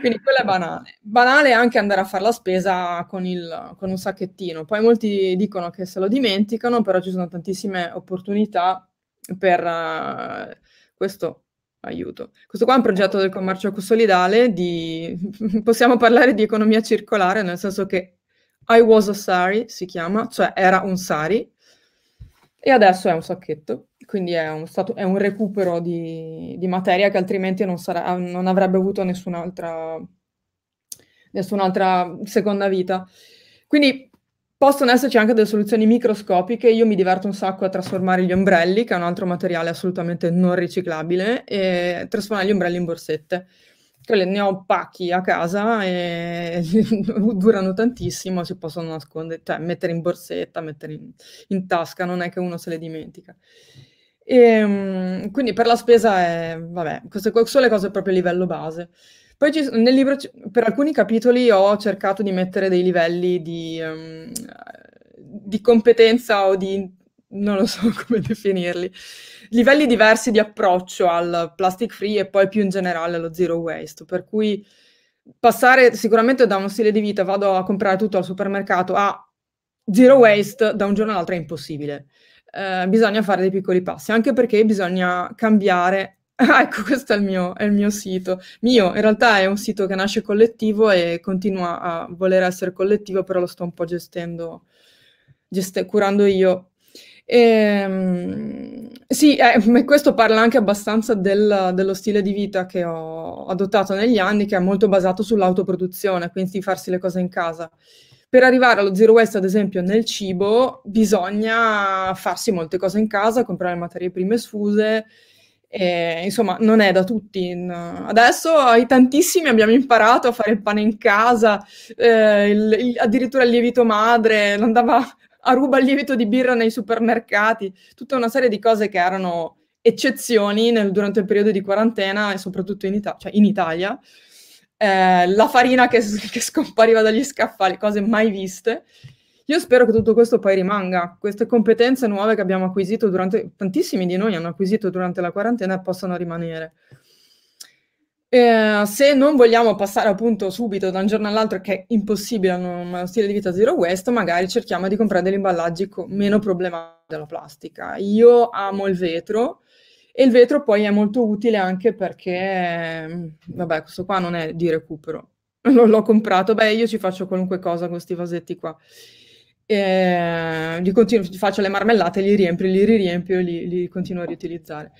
Quindi quello è banale. Banale è anche andare a fare la spesa con, il, con un sacchettino. Poi molti dicono che se lo dimenticano, però ci sono tantissime opportunità per uh, questo aiuto. Questo qua è un progetto del commercio solidale, di... possiamo parlare di economia circolare, nel senso che i was a sari si chiama, cioè era un sari, e adesso è un sacchetto, quindi è un, stato, è un recupero di, di, materia che altrimenti non, sarà, non avrebbe avuto nessun'altra, nessun'altra seconda vita. Quindi possono esserci anche delle soluzioni microscopiche, io mi diverto un sacco a trasformare gli ombrelli, che è un altro materiale assolutamente non riciclabile, e trasformare gli ombrelli in borsette. Quelle ne ho pacchi a casa e durano tantissimo, si possono nascondere, cioè mettere in borsetta, mettere in, in tasca, non è che uno se le dimentica. E, ehm, quindi per la spesa è, vabbè, queste sono le cose proprio a livello base. Poi ci, nel libro, per alcuni capitoli ho cercato di mettere dei livelli di, um, di competenza o di, non lo so come definirli, livelli diversi di approccio al plastic free e poi più in generale allo zero waste, per cui passare sicuramente da uno stile di vita, vado a comprare tutto al supermercato, a zero waste da un giorno all'altro è impossibile. Eh, bisogna fare dei piccoli passi, anche perché bisogna cambiare. Ah, ecco, questo è il, mio, è il mio sito. Mio, in realtà è un sito che nasce collettivo e continua a voler essere collettivo, però lo sto un po' gestendo, gest- curando io e, ehm, sì, eh, questo parla anche abbastanza del, dello stile di vita che ho adottato negli anni, che è molto basato sull'autoproduzione, quindi farsi le cose in casa. Per arrivare allo zero waste, ad esempio, nel cibo, bisogna farsi molte cose in casa, comprare materie prime sfuse, e, insomma, non è da tutti. Adesso ai tantissimi abbiamo imparato a fare il pane in casa, eh, il, il, addirittura il lievito madre andava a ruba il lievito di birra nei supermercati, tutta una serie di cose che erano eccezioni nel, durante il periodo di quarantena e soprattutto in, Ita- cioè in Italia. Eh, la farina che, che scompariva dagli scaffali, cose mai viste. Io spero che tutto questo poi rimanga, queste competenze nuove che abbiamo acquisito durante, tantissimi di noi hanno acquisito durante la quarantena possano rimanere. Eh, se non vogliamo passare appunto subito da un giorno all'altro, che è impossibile hanno uno stile di vita zero waste, magari cerchiamo di comprare degli imballaggi con meno problematici della plastica. Io amo il vetro e il vetro poi è molto utile anche perché, ehm, vabbè, questo qua non è di recupero, non l'ho comprato, beh, io ci faccio qualunque cosa con questi vasetti qua. Eh, li continuo, faccio le marmellate, li riempio, li riempio, li, li continuo a riutilizzare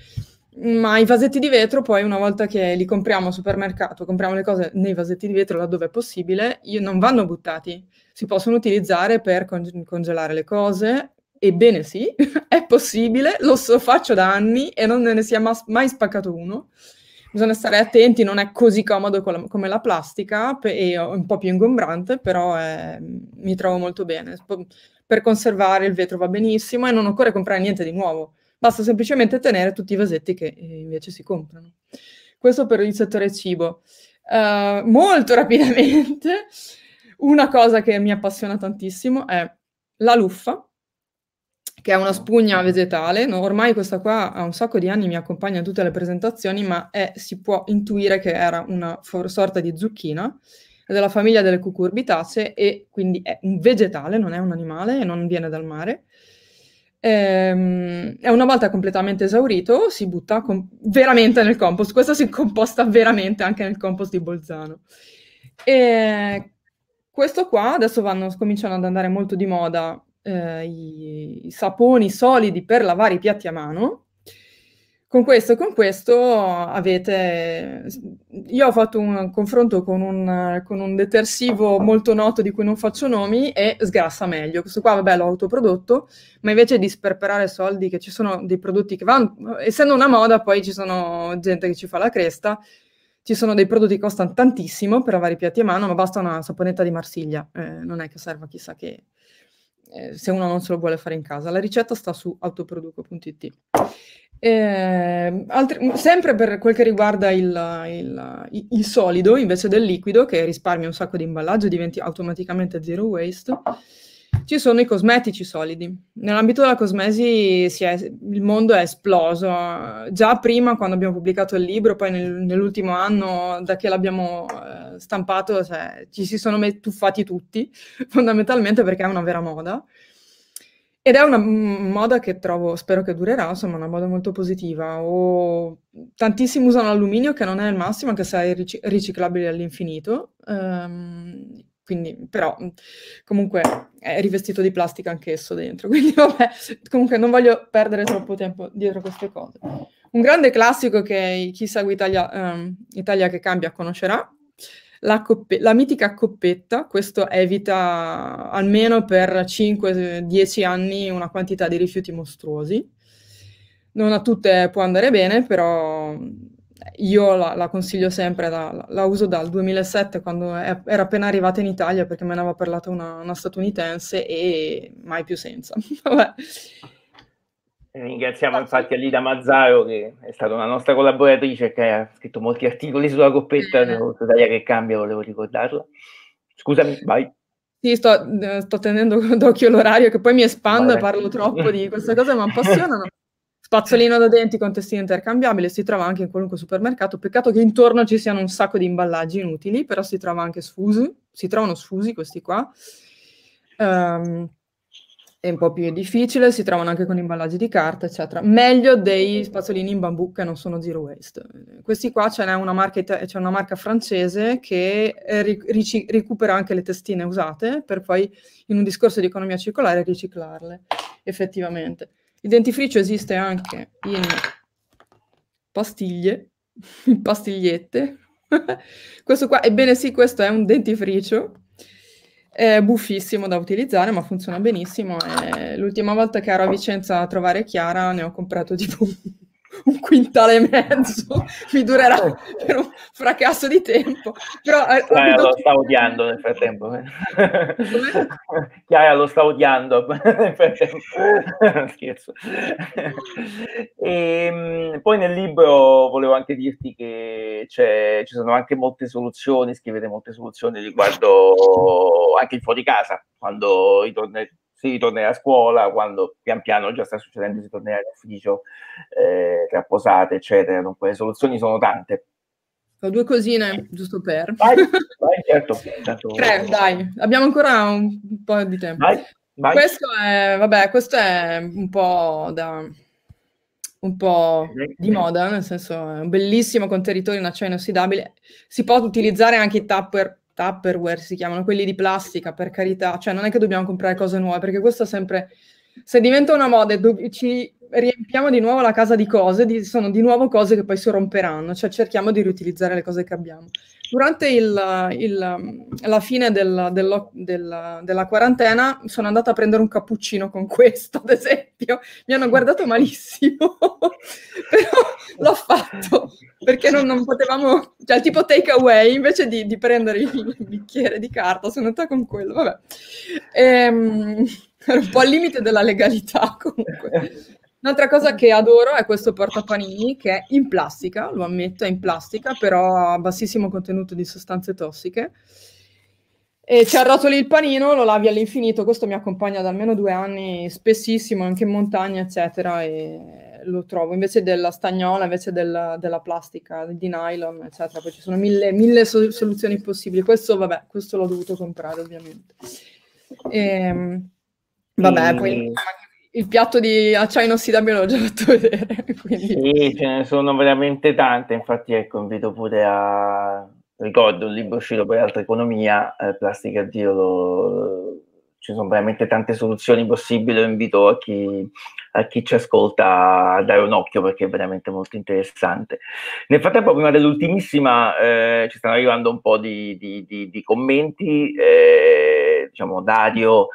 ma i vasetti di vetro poi una volta che li compriamo al supermercato, compriamo le cose nei vasetti di vetro laddove è possibile, non vanno buttati, si possono utilizzare per congelare le cose, ebbene sì, è possibile, lo so, faccio da anni e non ne si è mai spaccato uno. Bisogna stare attenti, non è così comodo come la plastica è un po' più ingombrante, però è- ehm, mi trovo molto bene. Per conservare il vetro va benissimo e non occorre comprare niente di nuovo Basta semplicemente tenere tutti i vasetti che eh, invece si comprano. Questo per il settore cibo. Uh, molto rapidamente, una cosa che mi appassiona tantissimo è la luffa, che è una spugna vegetale. No, ormai questa qua ha un sacco di anni, mi accompagna a tutte le presentazioni, ma è, si può intuire che era una for- sorta di zucchina della famiglia delle cucurbitacee e quindi è un vegetale, non è un animale e non viene dal mare e ehm, una volta completamente esaurito si butta com- veramente nel compost. Questo si composta veramente anche nel compost di Bolzano. E questo qua adesso vanno, cominciano ad andare molto di moda eh, i, i saponi solidi per lavare i piatti a mano con questo e con questo avete... Io ho fatto un confronto con un, con un, detersivo molto noto di cui non faccio nomi e sgrassa meglio. Questo qua, vabbè, l'ho autoprodotto, ma invece di sperperare soldi che ci sono dei prodotti che vanno... Essendo una moda, poi ci sono gente che ci fa la cresta, ci sono dei prodotti che costano tantissimo per avere i piatti a mano, ma basta una saponetta di Marsiglia, eh, non è che serva chissà che... Eh, se uno non se lo vuole fare in casa. La ricetta sta su autoproduco.it. Eh, altri, sempre per quel che riguarda il, il, il, solido invece del liquido, che risparmia un sacco di imballaggio e diventi automaticamente zero waste, ci sono i cosmetici solidi. Nell'ambito della cosmesi è, il mondo è esploso. Già prima, quando abbiamo pubblicato il libro, poi nel, nell'ultimo anno, da che l'abbiamo eh, stampato, cioè, ci si sono tuffati tutti, fondamentalmente perché è una vera moda. Ed è una mm, mm, moda che trovo, spero che durerà, insomma, una moda molto positiva. O... Tantissimi usano alluminio, che non è il massimo, anche se è ric- riciclabile all'infinito. Um, quindi, però, mm, comunque è rivestito di plastica anch'esso dentro. Quindi, vabbè, comunque non voglio perdere troppo tempo dietro queste cose. Un grande classico che chi segue Italia, um, Italia che cambia conoscerà la, coppe- la mitica coppetta, questo evita almeno per 5-10 anni una quantità di rifiuti mostruosi. Non a tutte può andare bene, però io la, la, consiglio sempre, la, la, uso dal 2007 quando è, era appena arrivata in Italia perché me ne aveva parlato una, una statunitense e mai più senza. Vabbè. Ringraziamo infatti Alida Mazzaro che è stata una nostra collaboratrice che ha scritto molti articoli sulla coppetta Italia mm. che cambia, volevo ricordarla. Scusami, vai. Sì, sto, eh, sto tenendo d'occhio l'orario che poi mi espando e parlo troppo di queste cose, ma appassionano. Spazzolino da denti con testino intercambiabile si trova anche in qualunque supermercato. Peccato che intorno ci siano un sacco di imballaggi inutili, però si trova anche sfusi, si trovano sfusi questi qua. Um, è un po' più difficile, si trovano anche con imballaggi di carta, eccetera. Meglio dei spazzolini in bambù che non sono zero waste. Questi qua ce n'è una marca, c'è una marca francese che eh, ric- recupera anche le testine usate per poi in un discorso di economia circolare riciclarle effettivamente. Il dentifricio esiste anche in pastiglie, in pastigliette. questo qua, ebbene sì, questo è un dentifricio è buffissimo da utilizzare, ma funziona benissimo. E l'ultima volta che ero a Vicenza a trovare Chiara ne ho comprato tipo un quintale e mezzo, mi durerà eh. per un fracasso di tempo. Però, eh, eh, Chiara lo sta odiando nel frattempo. Chiara lo sta odiando nel frattempo. Scherzo. E, ehm, poi nel libro volevo anche dirti che ci sono anche molte soluzioni, scrivete molte soluzioni riguardo anche il fuori casa, quando i si ritornerà a scuola, quando pian piano già sta succedendo, si tornerà all'ufficio, eh, riposate, eccetera. Dunque le soluzioni sono tante. Ho due cosine, giusto per. Vai, vai certo. Tanto... Certo. Tre, dai, abbiamo ancora un po' di tempo. Vai, vai. Questo è, vabbè, questo è un po' da un po' di moda, nel senso è un bellissimo contenitore in acciaio inossidabile. Si può utilizzare anche i tupper Tupperware si chiamano, quelli di plastica, per carità, cioè non è che dobbiamo comprare cose nuove, perché questo sempre se diventa una moda e ci riempiamo di nuovo la casa di cose, di, sono di nuovo cose che poi si romperanno, cioè cerchiamo di riutilizzare le cose che abbiamo. Durante il, il, la fine del, del, del, della quarantena sono andata a prendere un cappuccino con questo, ad esempio, mi hanno guardato malissimo, però l'ho fatto perché non, non, potevamo, cioè tipo take away, invece di, di prendere il bicchiere di carta, sono andata con quello, vabbè. Ehm, era un po' al limite della legalità comunque. Un'altra cosa che adoro è questo portapanini che è in plastica, lo ammetto, è in plastica, però ha bassissimo contenuto di sostanze tossiche. E ci arrotoli il panino, lo lavi all'infinito, questo mi accompagna da almeno due anni, spessissimo, anche in montagna, eccetera, e lo trovo. Invece della stagnola, invece del, della plastica, di nylon, eccetera, poi ci sono mille, mille soluzioni possibili. Questo, vabbè, questo l'ho dovuto comprare, ovviamente. Ehm... Vabbè, quindi... il piatto di acciaio inossidabile l'ho già fatto vedere. Quindi... Sì, ce ne sono veramente tante, infatti ecco, invito pure a... Ricordo un libro uscito per Altra Economia, eh, Plastica Giro, lo... ci sono veramente tante soluzioni possibili, invito a chi, a chi ci ascolta a dare un occhio perché è veramente molto interessante. Nel frattempo, prima dell'ultimissima, eh, ci stanno arrivando un po' di, di, di, di commenti, eh, diciamo Dario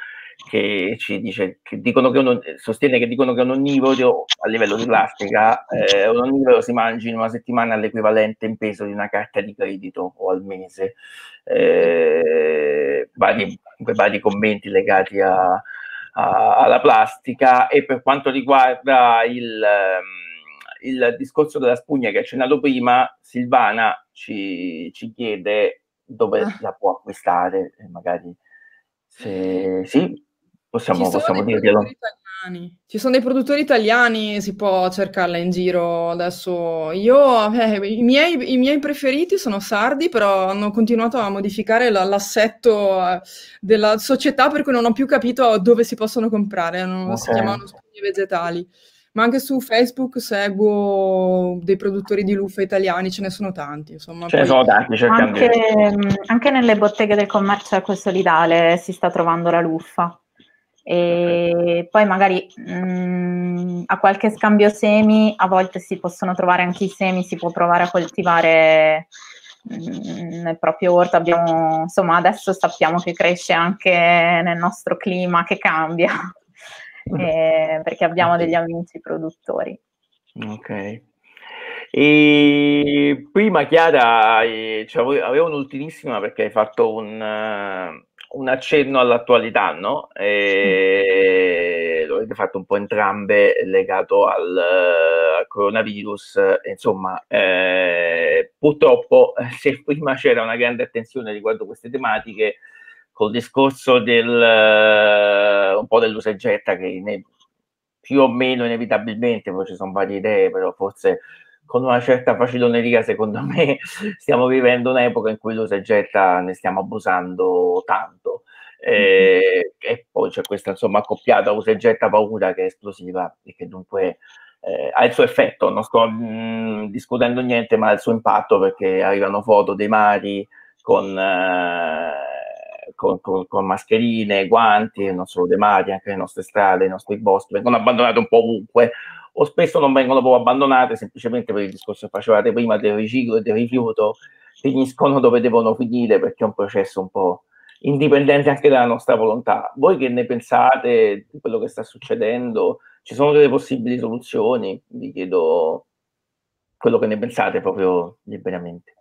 che ci dice, che dicono che uno, sostiene che dicono che un onnivoro a livello di plastica, eh, un onnivoro si mangi in una settimana l'equivalente in peso di una carta di credito o al mese. Eh, vari, vari commenti legati a, a, alla plastica e per quanto riguarda il, ehm, il discorso della spugna che accennato prima, Silvana ci, ci chiede dove ah. la può acquistare, eh, magari se, sì, Possiamo, possiamo dirglielo. Ci sono dei produttori italiani, si può cercarla in giro adesso. Io, eh, i, miei, i, miei, preferiti sono sardi, però hanno continuato a modificare la, l'assetto eh, della società, per cui non ho più capito dove si possono comprare. Non okay. Si chiamano spugne vegetali. Ma anche su Facebook seguo dei produttori di luffa italiani, ce ne sono tanti. Insomma, ce ne sono tanti, anche, mm, anche nelle botteghe del commercio eh, solidale eh, si sta trovando la luffa. E poi magari mh, mm, a qualche scambio semi, a volte si possono trovare anche i semi, si può provare a coltivare mh, mm, nel proprio orto. Abbiamo, insomma, adesso sappiamo che cresce anche nel nostro clima che cambia, eh, perché abbiamo degli amici produttori. Ok, e prima Chiara, cioè, avevo un'ultimissima perché hai fatto un, un accenno all'attualità, no? E sì. lo avete fatto un po' entrambe legato al, al coronavirus. Insomma, eh, purtroppo eh, se prima c'era una grande attenzione riguardo queste tematiche, col discorso del eh, un po' dell'usa e getta che ne, più o meno inevitabilmente, poi ci sono varie idee, però forse con una certa faciloneria, secondo me, stiamo vivendo un'epoca in cui l'usa ne stiamo abusando tanto. E, eh, mm-hmm. e poi c'è questa insomma accoppiata usa e getta paura che è esplosiva e che dunque eh, ha il suo effetto. Non sto mh, mm, discutendo niente, ma ha il suo impatto perché arrivano foto dei mari con. Eh, con, con, con, mascherine, guanti, non solo dei mari, anche le nostre strade, i nostri boschi, vengono abbandonate un po' ovunque, o spesso non vengono proprio abbandonate semplicemente per il discorso che facevate prima del riciclo e del rifiuto, finiscono dove devono finire perché è un processo un po' indipendente anche dalla nostra volontà. Voi che ne pensate di quello che sta succedendo? Ci sono delle possibili soluzioni? Vi chiedo quello che ne pensate proprio liberamente.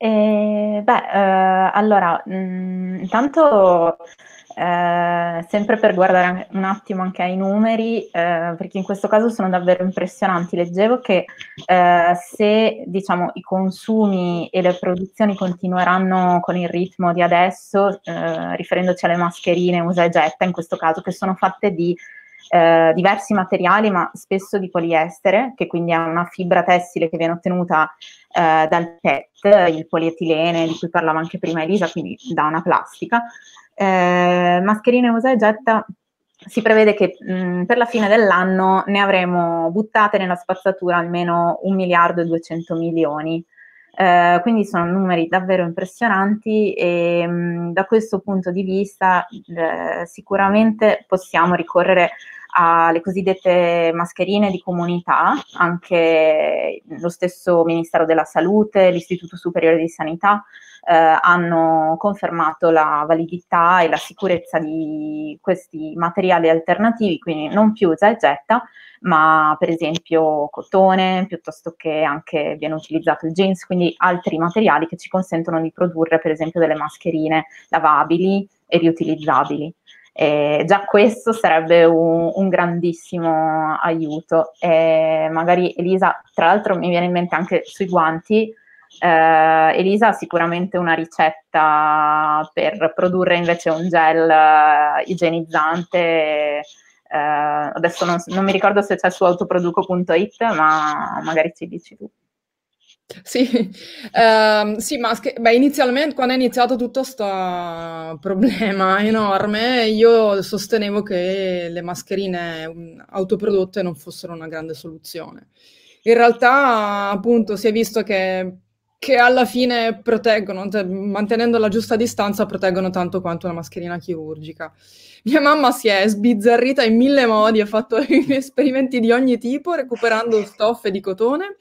Eh, beh, eh, allora, mh, mm, intanto eh, sempre per guardare un attimo anche ai numeri, eh, perché in questo caso sono davvero impressionanti. Leggevo che eh, se diciamo, i consumi e le produzioni continueranno con il ritmo di adesso, eh, riferendoci alle mascherine usa e getta, in questo caso, che sono fatte di eh, diversi materiali, ma spesso di poliestere, che quindi è una fibra tessile che viene ottenuta eh, dal PET, il polietilene di cui parlava anche prima Elisa, quindi da una plastica. Eh, mascherine usa e getta si prevede che mh, mm, per la fine dell'anno ne avremo buttate nella spazzatura almeno 1 miliardo e 200 milioni. Eh, quindi sono numeri davvero impressionanti e mh, mm, da questo punto di vista eh, sicuramente possiamo ricorrere alle cosiddette mascherine di comunità, anche lo stesso Ministero della Salute, l'Istituto Superiore di Sanità eh, hanno confermato la validità e la sicurezza di questi materiali alternativi, quindi non più usa e getta, ma per esempio cotone, piuttosto che anche viene utilizzato il jeans, quindi altri materiali che ci consentono di produrre per esempio delle mascherine lavabili e riutilizzabili. E già questo sarebbe un, un grandissimo aiuto. E magari Elisa, tra l'altro mi viene in mente anche sui guanti, eh, Elisa ha sicuramente una ricetta per produrre invece un gel eh, igienizzante. Eh, adesso non, non mi ricordo se c'è su autoproduco.it, ma magari ci dici tu. Sì, um, sì ma sch- beh, inizialmente quando è iniziato tutto questo problema enorme, io sostenevo che le mascherine autoprodotte non fossero una grande soluzione. In realtà, appunto, si è visto che, che alla fine proteggono, cioè, mantenendo la giusta distanza, proteggono tanto quanto una mascherina chirurgica. Mia mamma si è sbizzarrita in mille modi, ha fatto esperimenti di ogni tipo, recuperando stoffe di cotone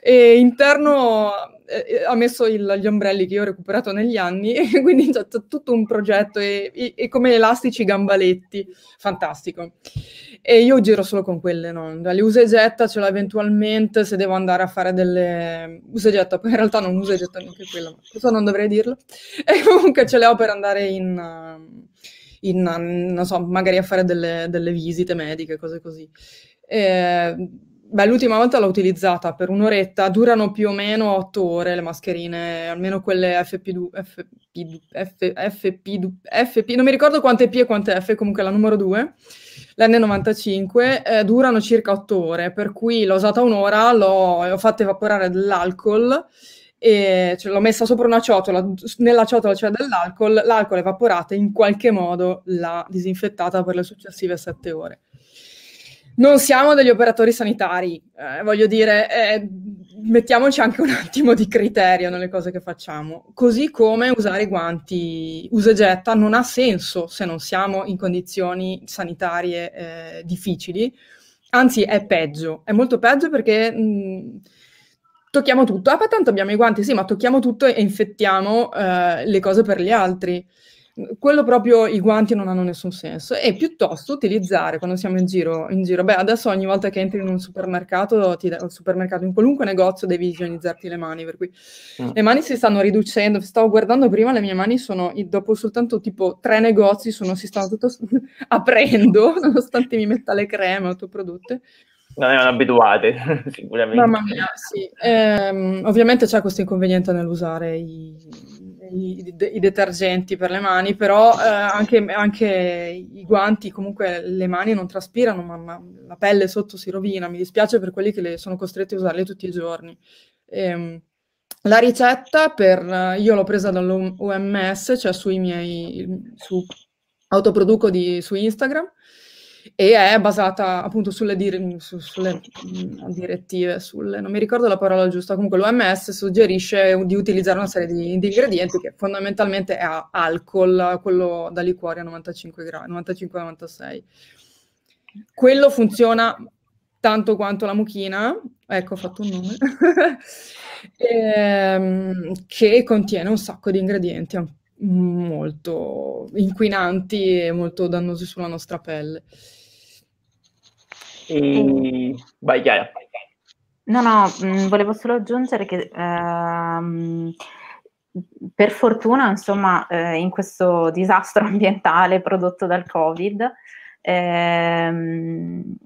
e interno eh, eh, ha messo il, gli ombrelli che io ho recuperato negli anni, quindi c'è tutto un progetto e, e, e, come elastici gambaletti, fantastico. E io giro solo con quelle, no? Cioè, le usa e getta ce l'ho eventualmente se devo andare a fare delle mm, usa e getta, poi in realtà non usa e getta neanche quella, ma questo non dovrei dirlo, e comunque ce le ho per andare in... Mm, in mm, non so, magari a fare delle, delle visite mediche, cose così. Eh, Beh, l'ultima volta l'ho utilizzata per un'oretta, durano più o meno otto ore le mascherine, almeno quelle FP2, FP2, F, FP2, FP, non mi ricordo quante P e quante F, comunque la numero 2, ln 95 eh, durano circa otto ore, per cui l'ho usata un'ora, l'ho, ho fatto evaporare dell'alcol, e, cioè, l'ho messa sopra una ciotola, nella ciotola c'era dell'alcol, l'alcol evaporata in qualche modo l'ha disinfettata per le successive sette ore non siamo degli operatori sanitari, eh, voglio dire, eh, mettiamoci anche un attimo di criterio nelle cose che facciamo. Così come usare i guanti usa e getta non ha senso se non siamo in condizioni sanitarie eh, difficili, anzi è peggio, è molto peggio perché... Mh, mm, tocchiamo tutto, ah, ma tanto abbiamo i guanti, sì, ma tocchiamo tutto e infettiamo eh, le cose per gli altri quello proprio i guanti non hanno nessun senso e piuttosto utilizzare quando siamo in giro, in giro beh adesso ogni volta che entri in un supermercato, ti, un supermercato in qualunque negozio devi igienizzarti le mani per cui mm. le mani si stanno riducendo stavo guardando prima le mie mani sono dopo soltanto tipo tre negozi sono, si stanno tutto aprendo nonostante mi metta le creme autoprodotte non erano abituate, sicuramente. Mamma mia, sì. Ehm, ovviamente c'è questo inconveniente nell'usare i, i, i, detergenti per le mani, però eh, anche, anche, i guanti, comunque le mani non traspirano, ma, ma, la pelle sotto si rovina. Mi dispiace per quelli che sono costretti a usarle tutti i giorni. E, ehm, la ricetta per, eh, io l'ho presa dall'OMS, cioè sui miei, su, autoproduco di, su Instagram, e è basata appunto sulle, dire, su, sulle mm, direttive, sulle, non mi ricordo la parola giusta, comunque l'OMS suggerisce di utilizzare una serie di, di ingredienti che fondamentalmente è alcol, quello da liquore a 95-96. Quello funziona tanto quanto la mucchina, ecco ho fatto un nome, e, ehm, che contiene un sacco di ingredienti molto inquinanti e molto dannosi sulla nostra pelle. E... Vai Chiara. No, no, mh, mm, volevo solo aggiungere che ehm, per fortuna, insomma, eh, in questo disastro ambientale prodotto dal Covid, ehm,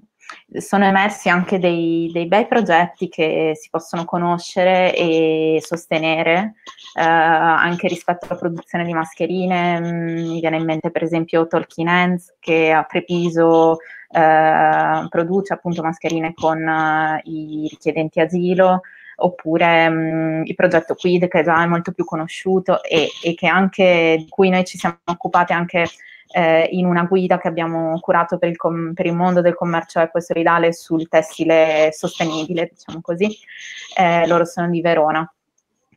sono emersi anche dei, dei, bei progetti che si possono conoscere e sostenere eh, anche rispetto alla produzione di mascherine. Mm, mi viene in mente per esempio Talking Hands che a Trepiso eh, produce appunto mascherine con eh, i richiedenti asilo, oppure mh, mm, il progetto Quid che già è molto più conosciuto e, e anche, di cui noi ci siamo occupate anche eh, in una guida che abbiamo curato per il, com- per il mondo del commercio equo sul tessile sostenibile, diciamo così, eh, loro sono di Verona.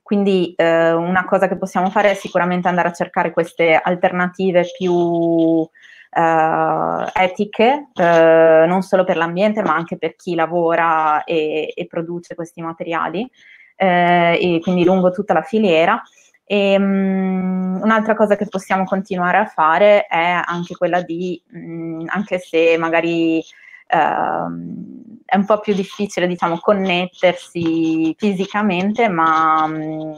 Quindi eh, una cosa che possiamo fare è sicuramente andare a cercare queste alternative più eh, etiche, eh, non solo per l'ambiente ma anche per chi lavora e, e produce questi materiali, eh, e quindi lungo tutta la filiera. E, um, un'altra cosa che possiamo continuare a fare è anche quella di, mh, mm, anche se magari... Uh, è un po' più difficile diciamo, connettersi fisicamente, ma mm,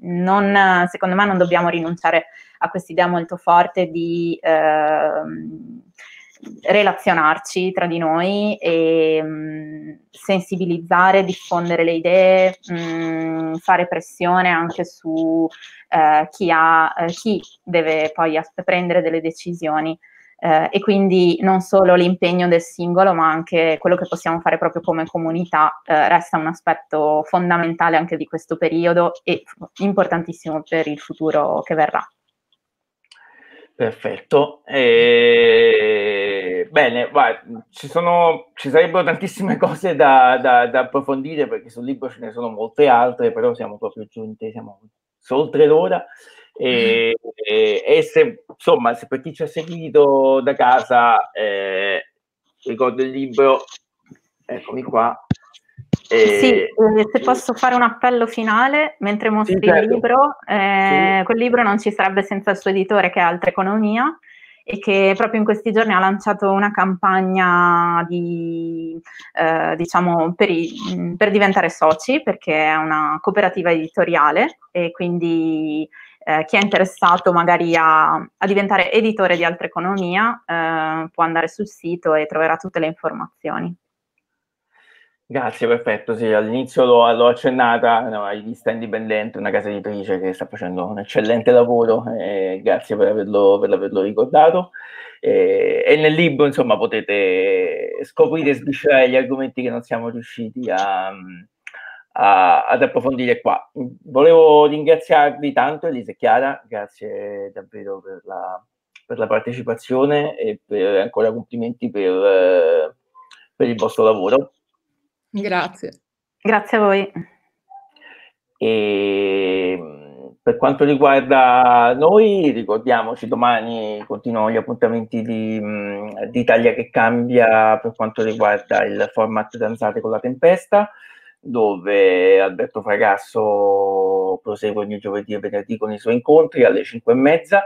non, secondo me non dobbiamo rinunciare a quest'idea molto forte di eh, relazionarci tra di noi e mh, mm, sensibilizzare, diffondere le idee, mh, mm, fare pressione anche su eh, chi, ha, eh, chi deve poi as- prendere delle decisioni eh, e quindi non solo l'impegno del singolo ma anche quello che possiamo fare proprio come comunità eh, resta un aspetto fondamentale anche di questo periodo e importantissimo per il futuro che verrà. Perfetto. E... Eh, bene, vai. Ci, sono, ci sarebbero tantissime cose da, da, da, approfondire perché sul libro ce ne sono molte altre, però siamo proprio giunti, siamo oltre l'ora. E, mm. e, e se, insomma, se per chi ci ha seguito da casa, eh, ricordo il libro, eccomi qua. Eh, sì, se posso fare un appello finale, mentre mostri sì, certo. il libro, eh, sì. quel libro non ci sarebbe senza il suo editore che è Altra Economia e che proprio in questi giorni ha lanciato una campagna di, eh, diciamo, per, i, per, diventare soci, perché è una cooperativa editoriale e quindi eh, chi è interessato magari a, a, diventare editore di altra economia eh, può andare sul sito e troverà tutte le informazioni. Grazie, perfetto. Sì, all'inizio l'ho, l'ho accennata, no, vista indipendente, una casa editrice che sta facendo un eccellente lavoro, eh, grazie per averlo, per averlo ricordato. Eh, e nel libro, insomma, potete scoprire e sviscerare gli argomenti che non siamo riusciti a, a, ad approfondire qua. Volevo ringraziarvi tanto, Elisa e Chiara, grazie davvero per la, per la partecipazione e per, ancora complimenti per, per il vostro lavoro. Grazie. Grazie a voi. E ehm, per quanto riguarda noi, ricordiamoci, domani continuano gli appuntamenti di, di Italia che cambia per quanto riguarda il format danzate con la tempesta dove Alberto Fragasso prosegue ogni giovedì e venerdì con i suoi incontri alle 5 e mezza.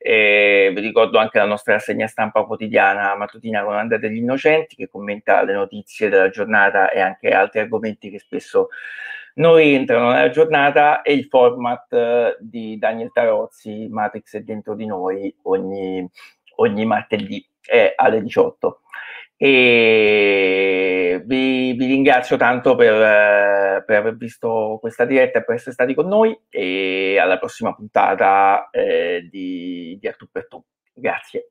vi ricordo anche la nostra rassegna stampa quotidiana mattutina con Andrea degli Innocenti che commenta le notizie della giornata e anche altri argomenti che spesso non rientrano nella giornata e il format eh, di Daniel Tarozzi, Matrix è dentro di noi, ogni, ogni martedì alle 18 e vi, vi ringrazio tanto per, per, aver visto questa diretta e per essere stati con noi e alla prossima puntata eh, di, di Artu per Tu. Grazie.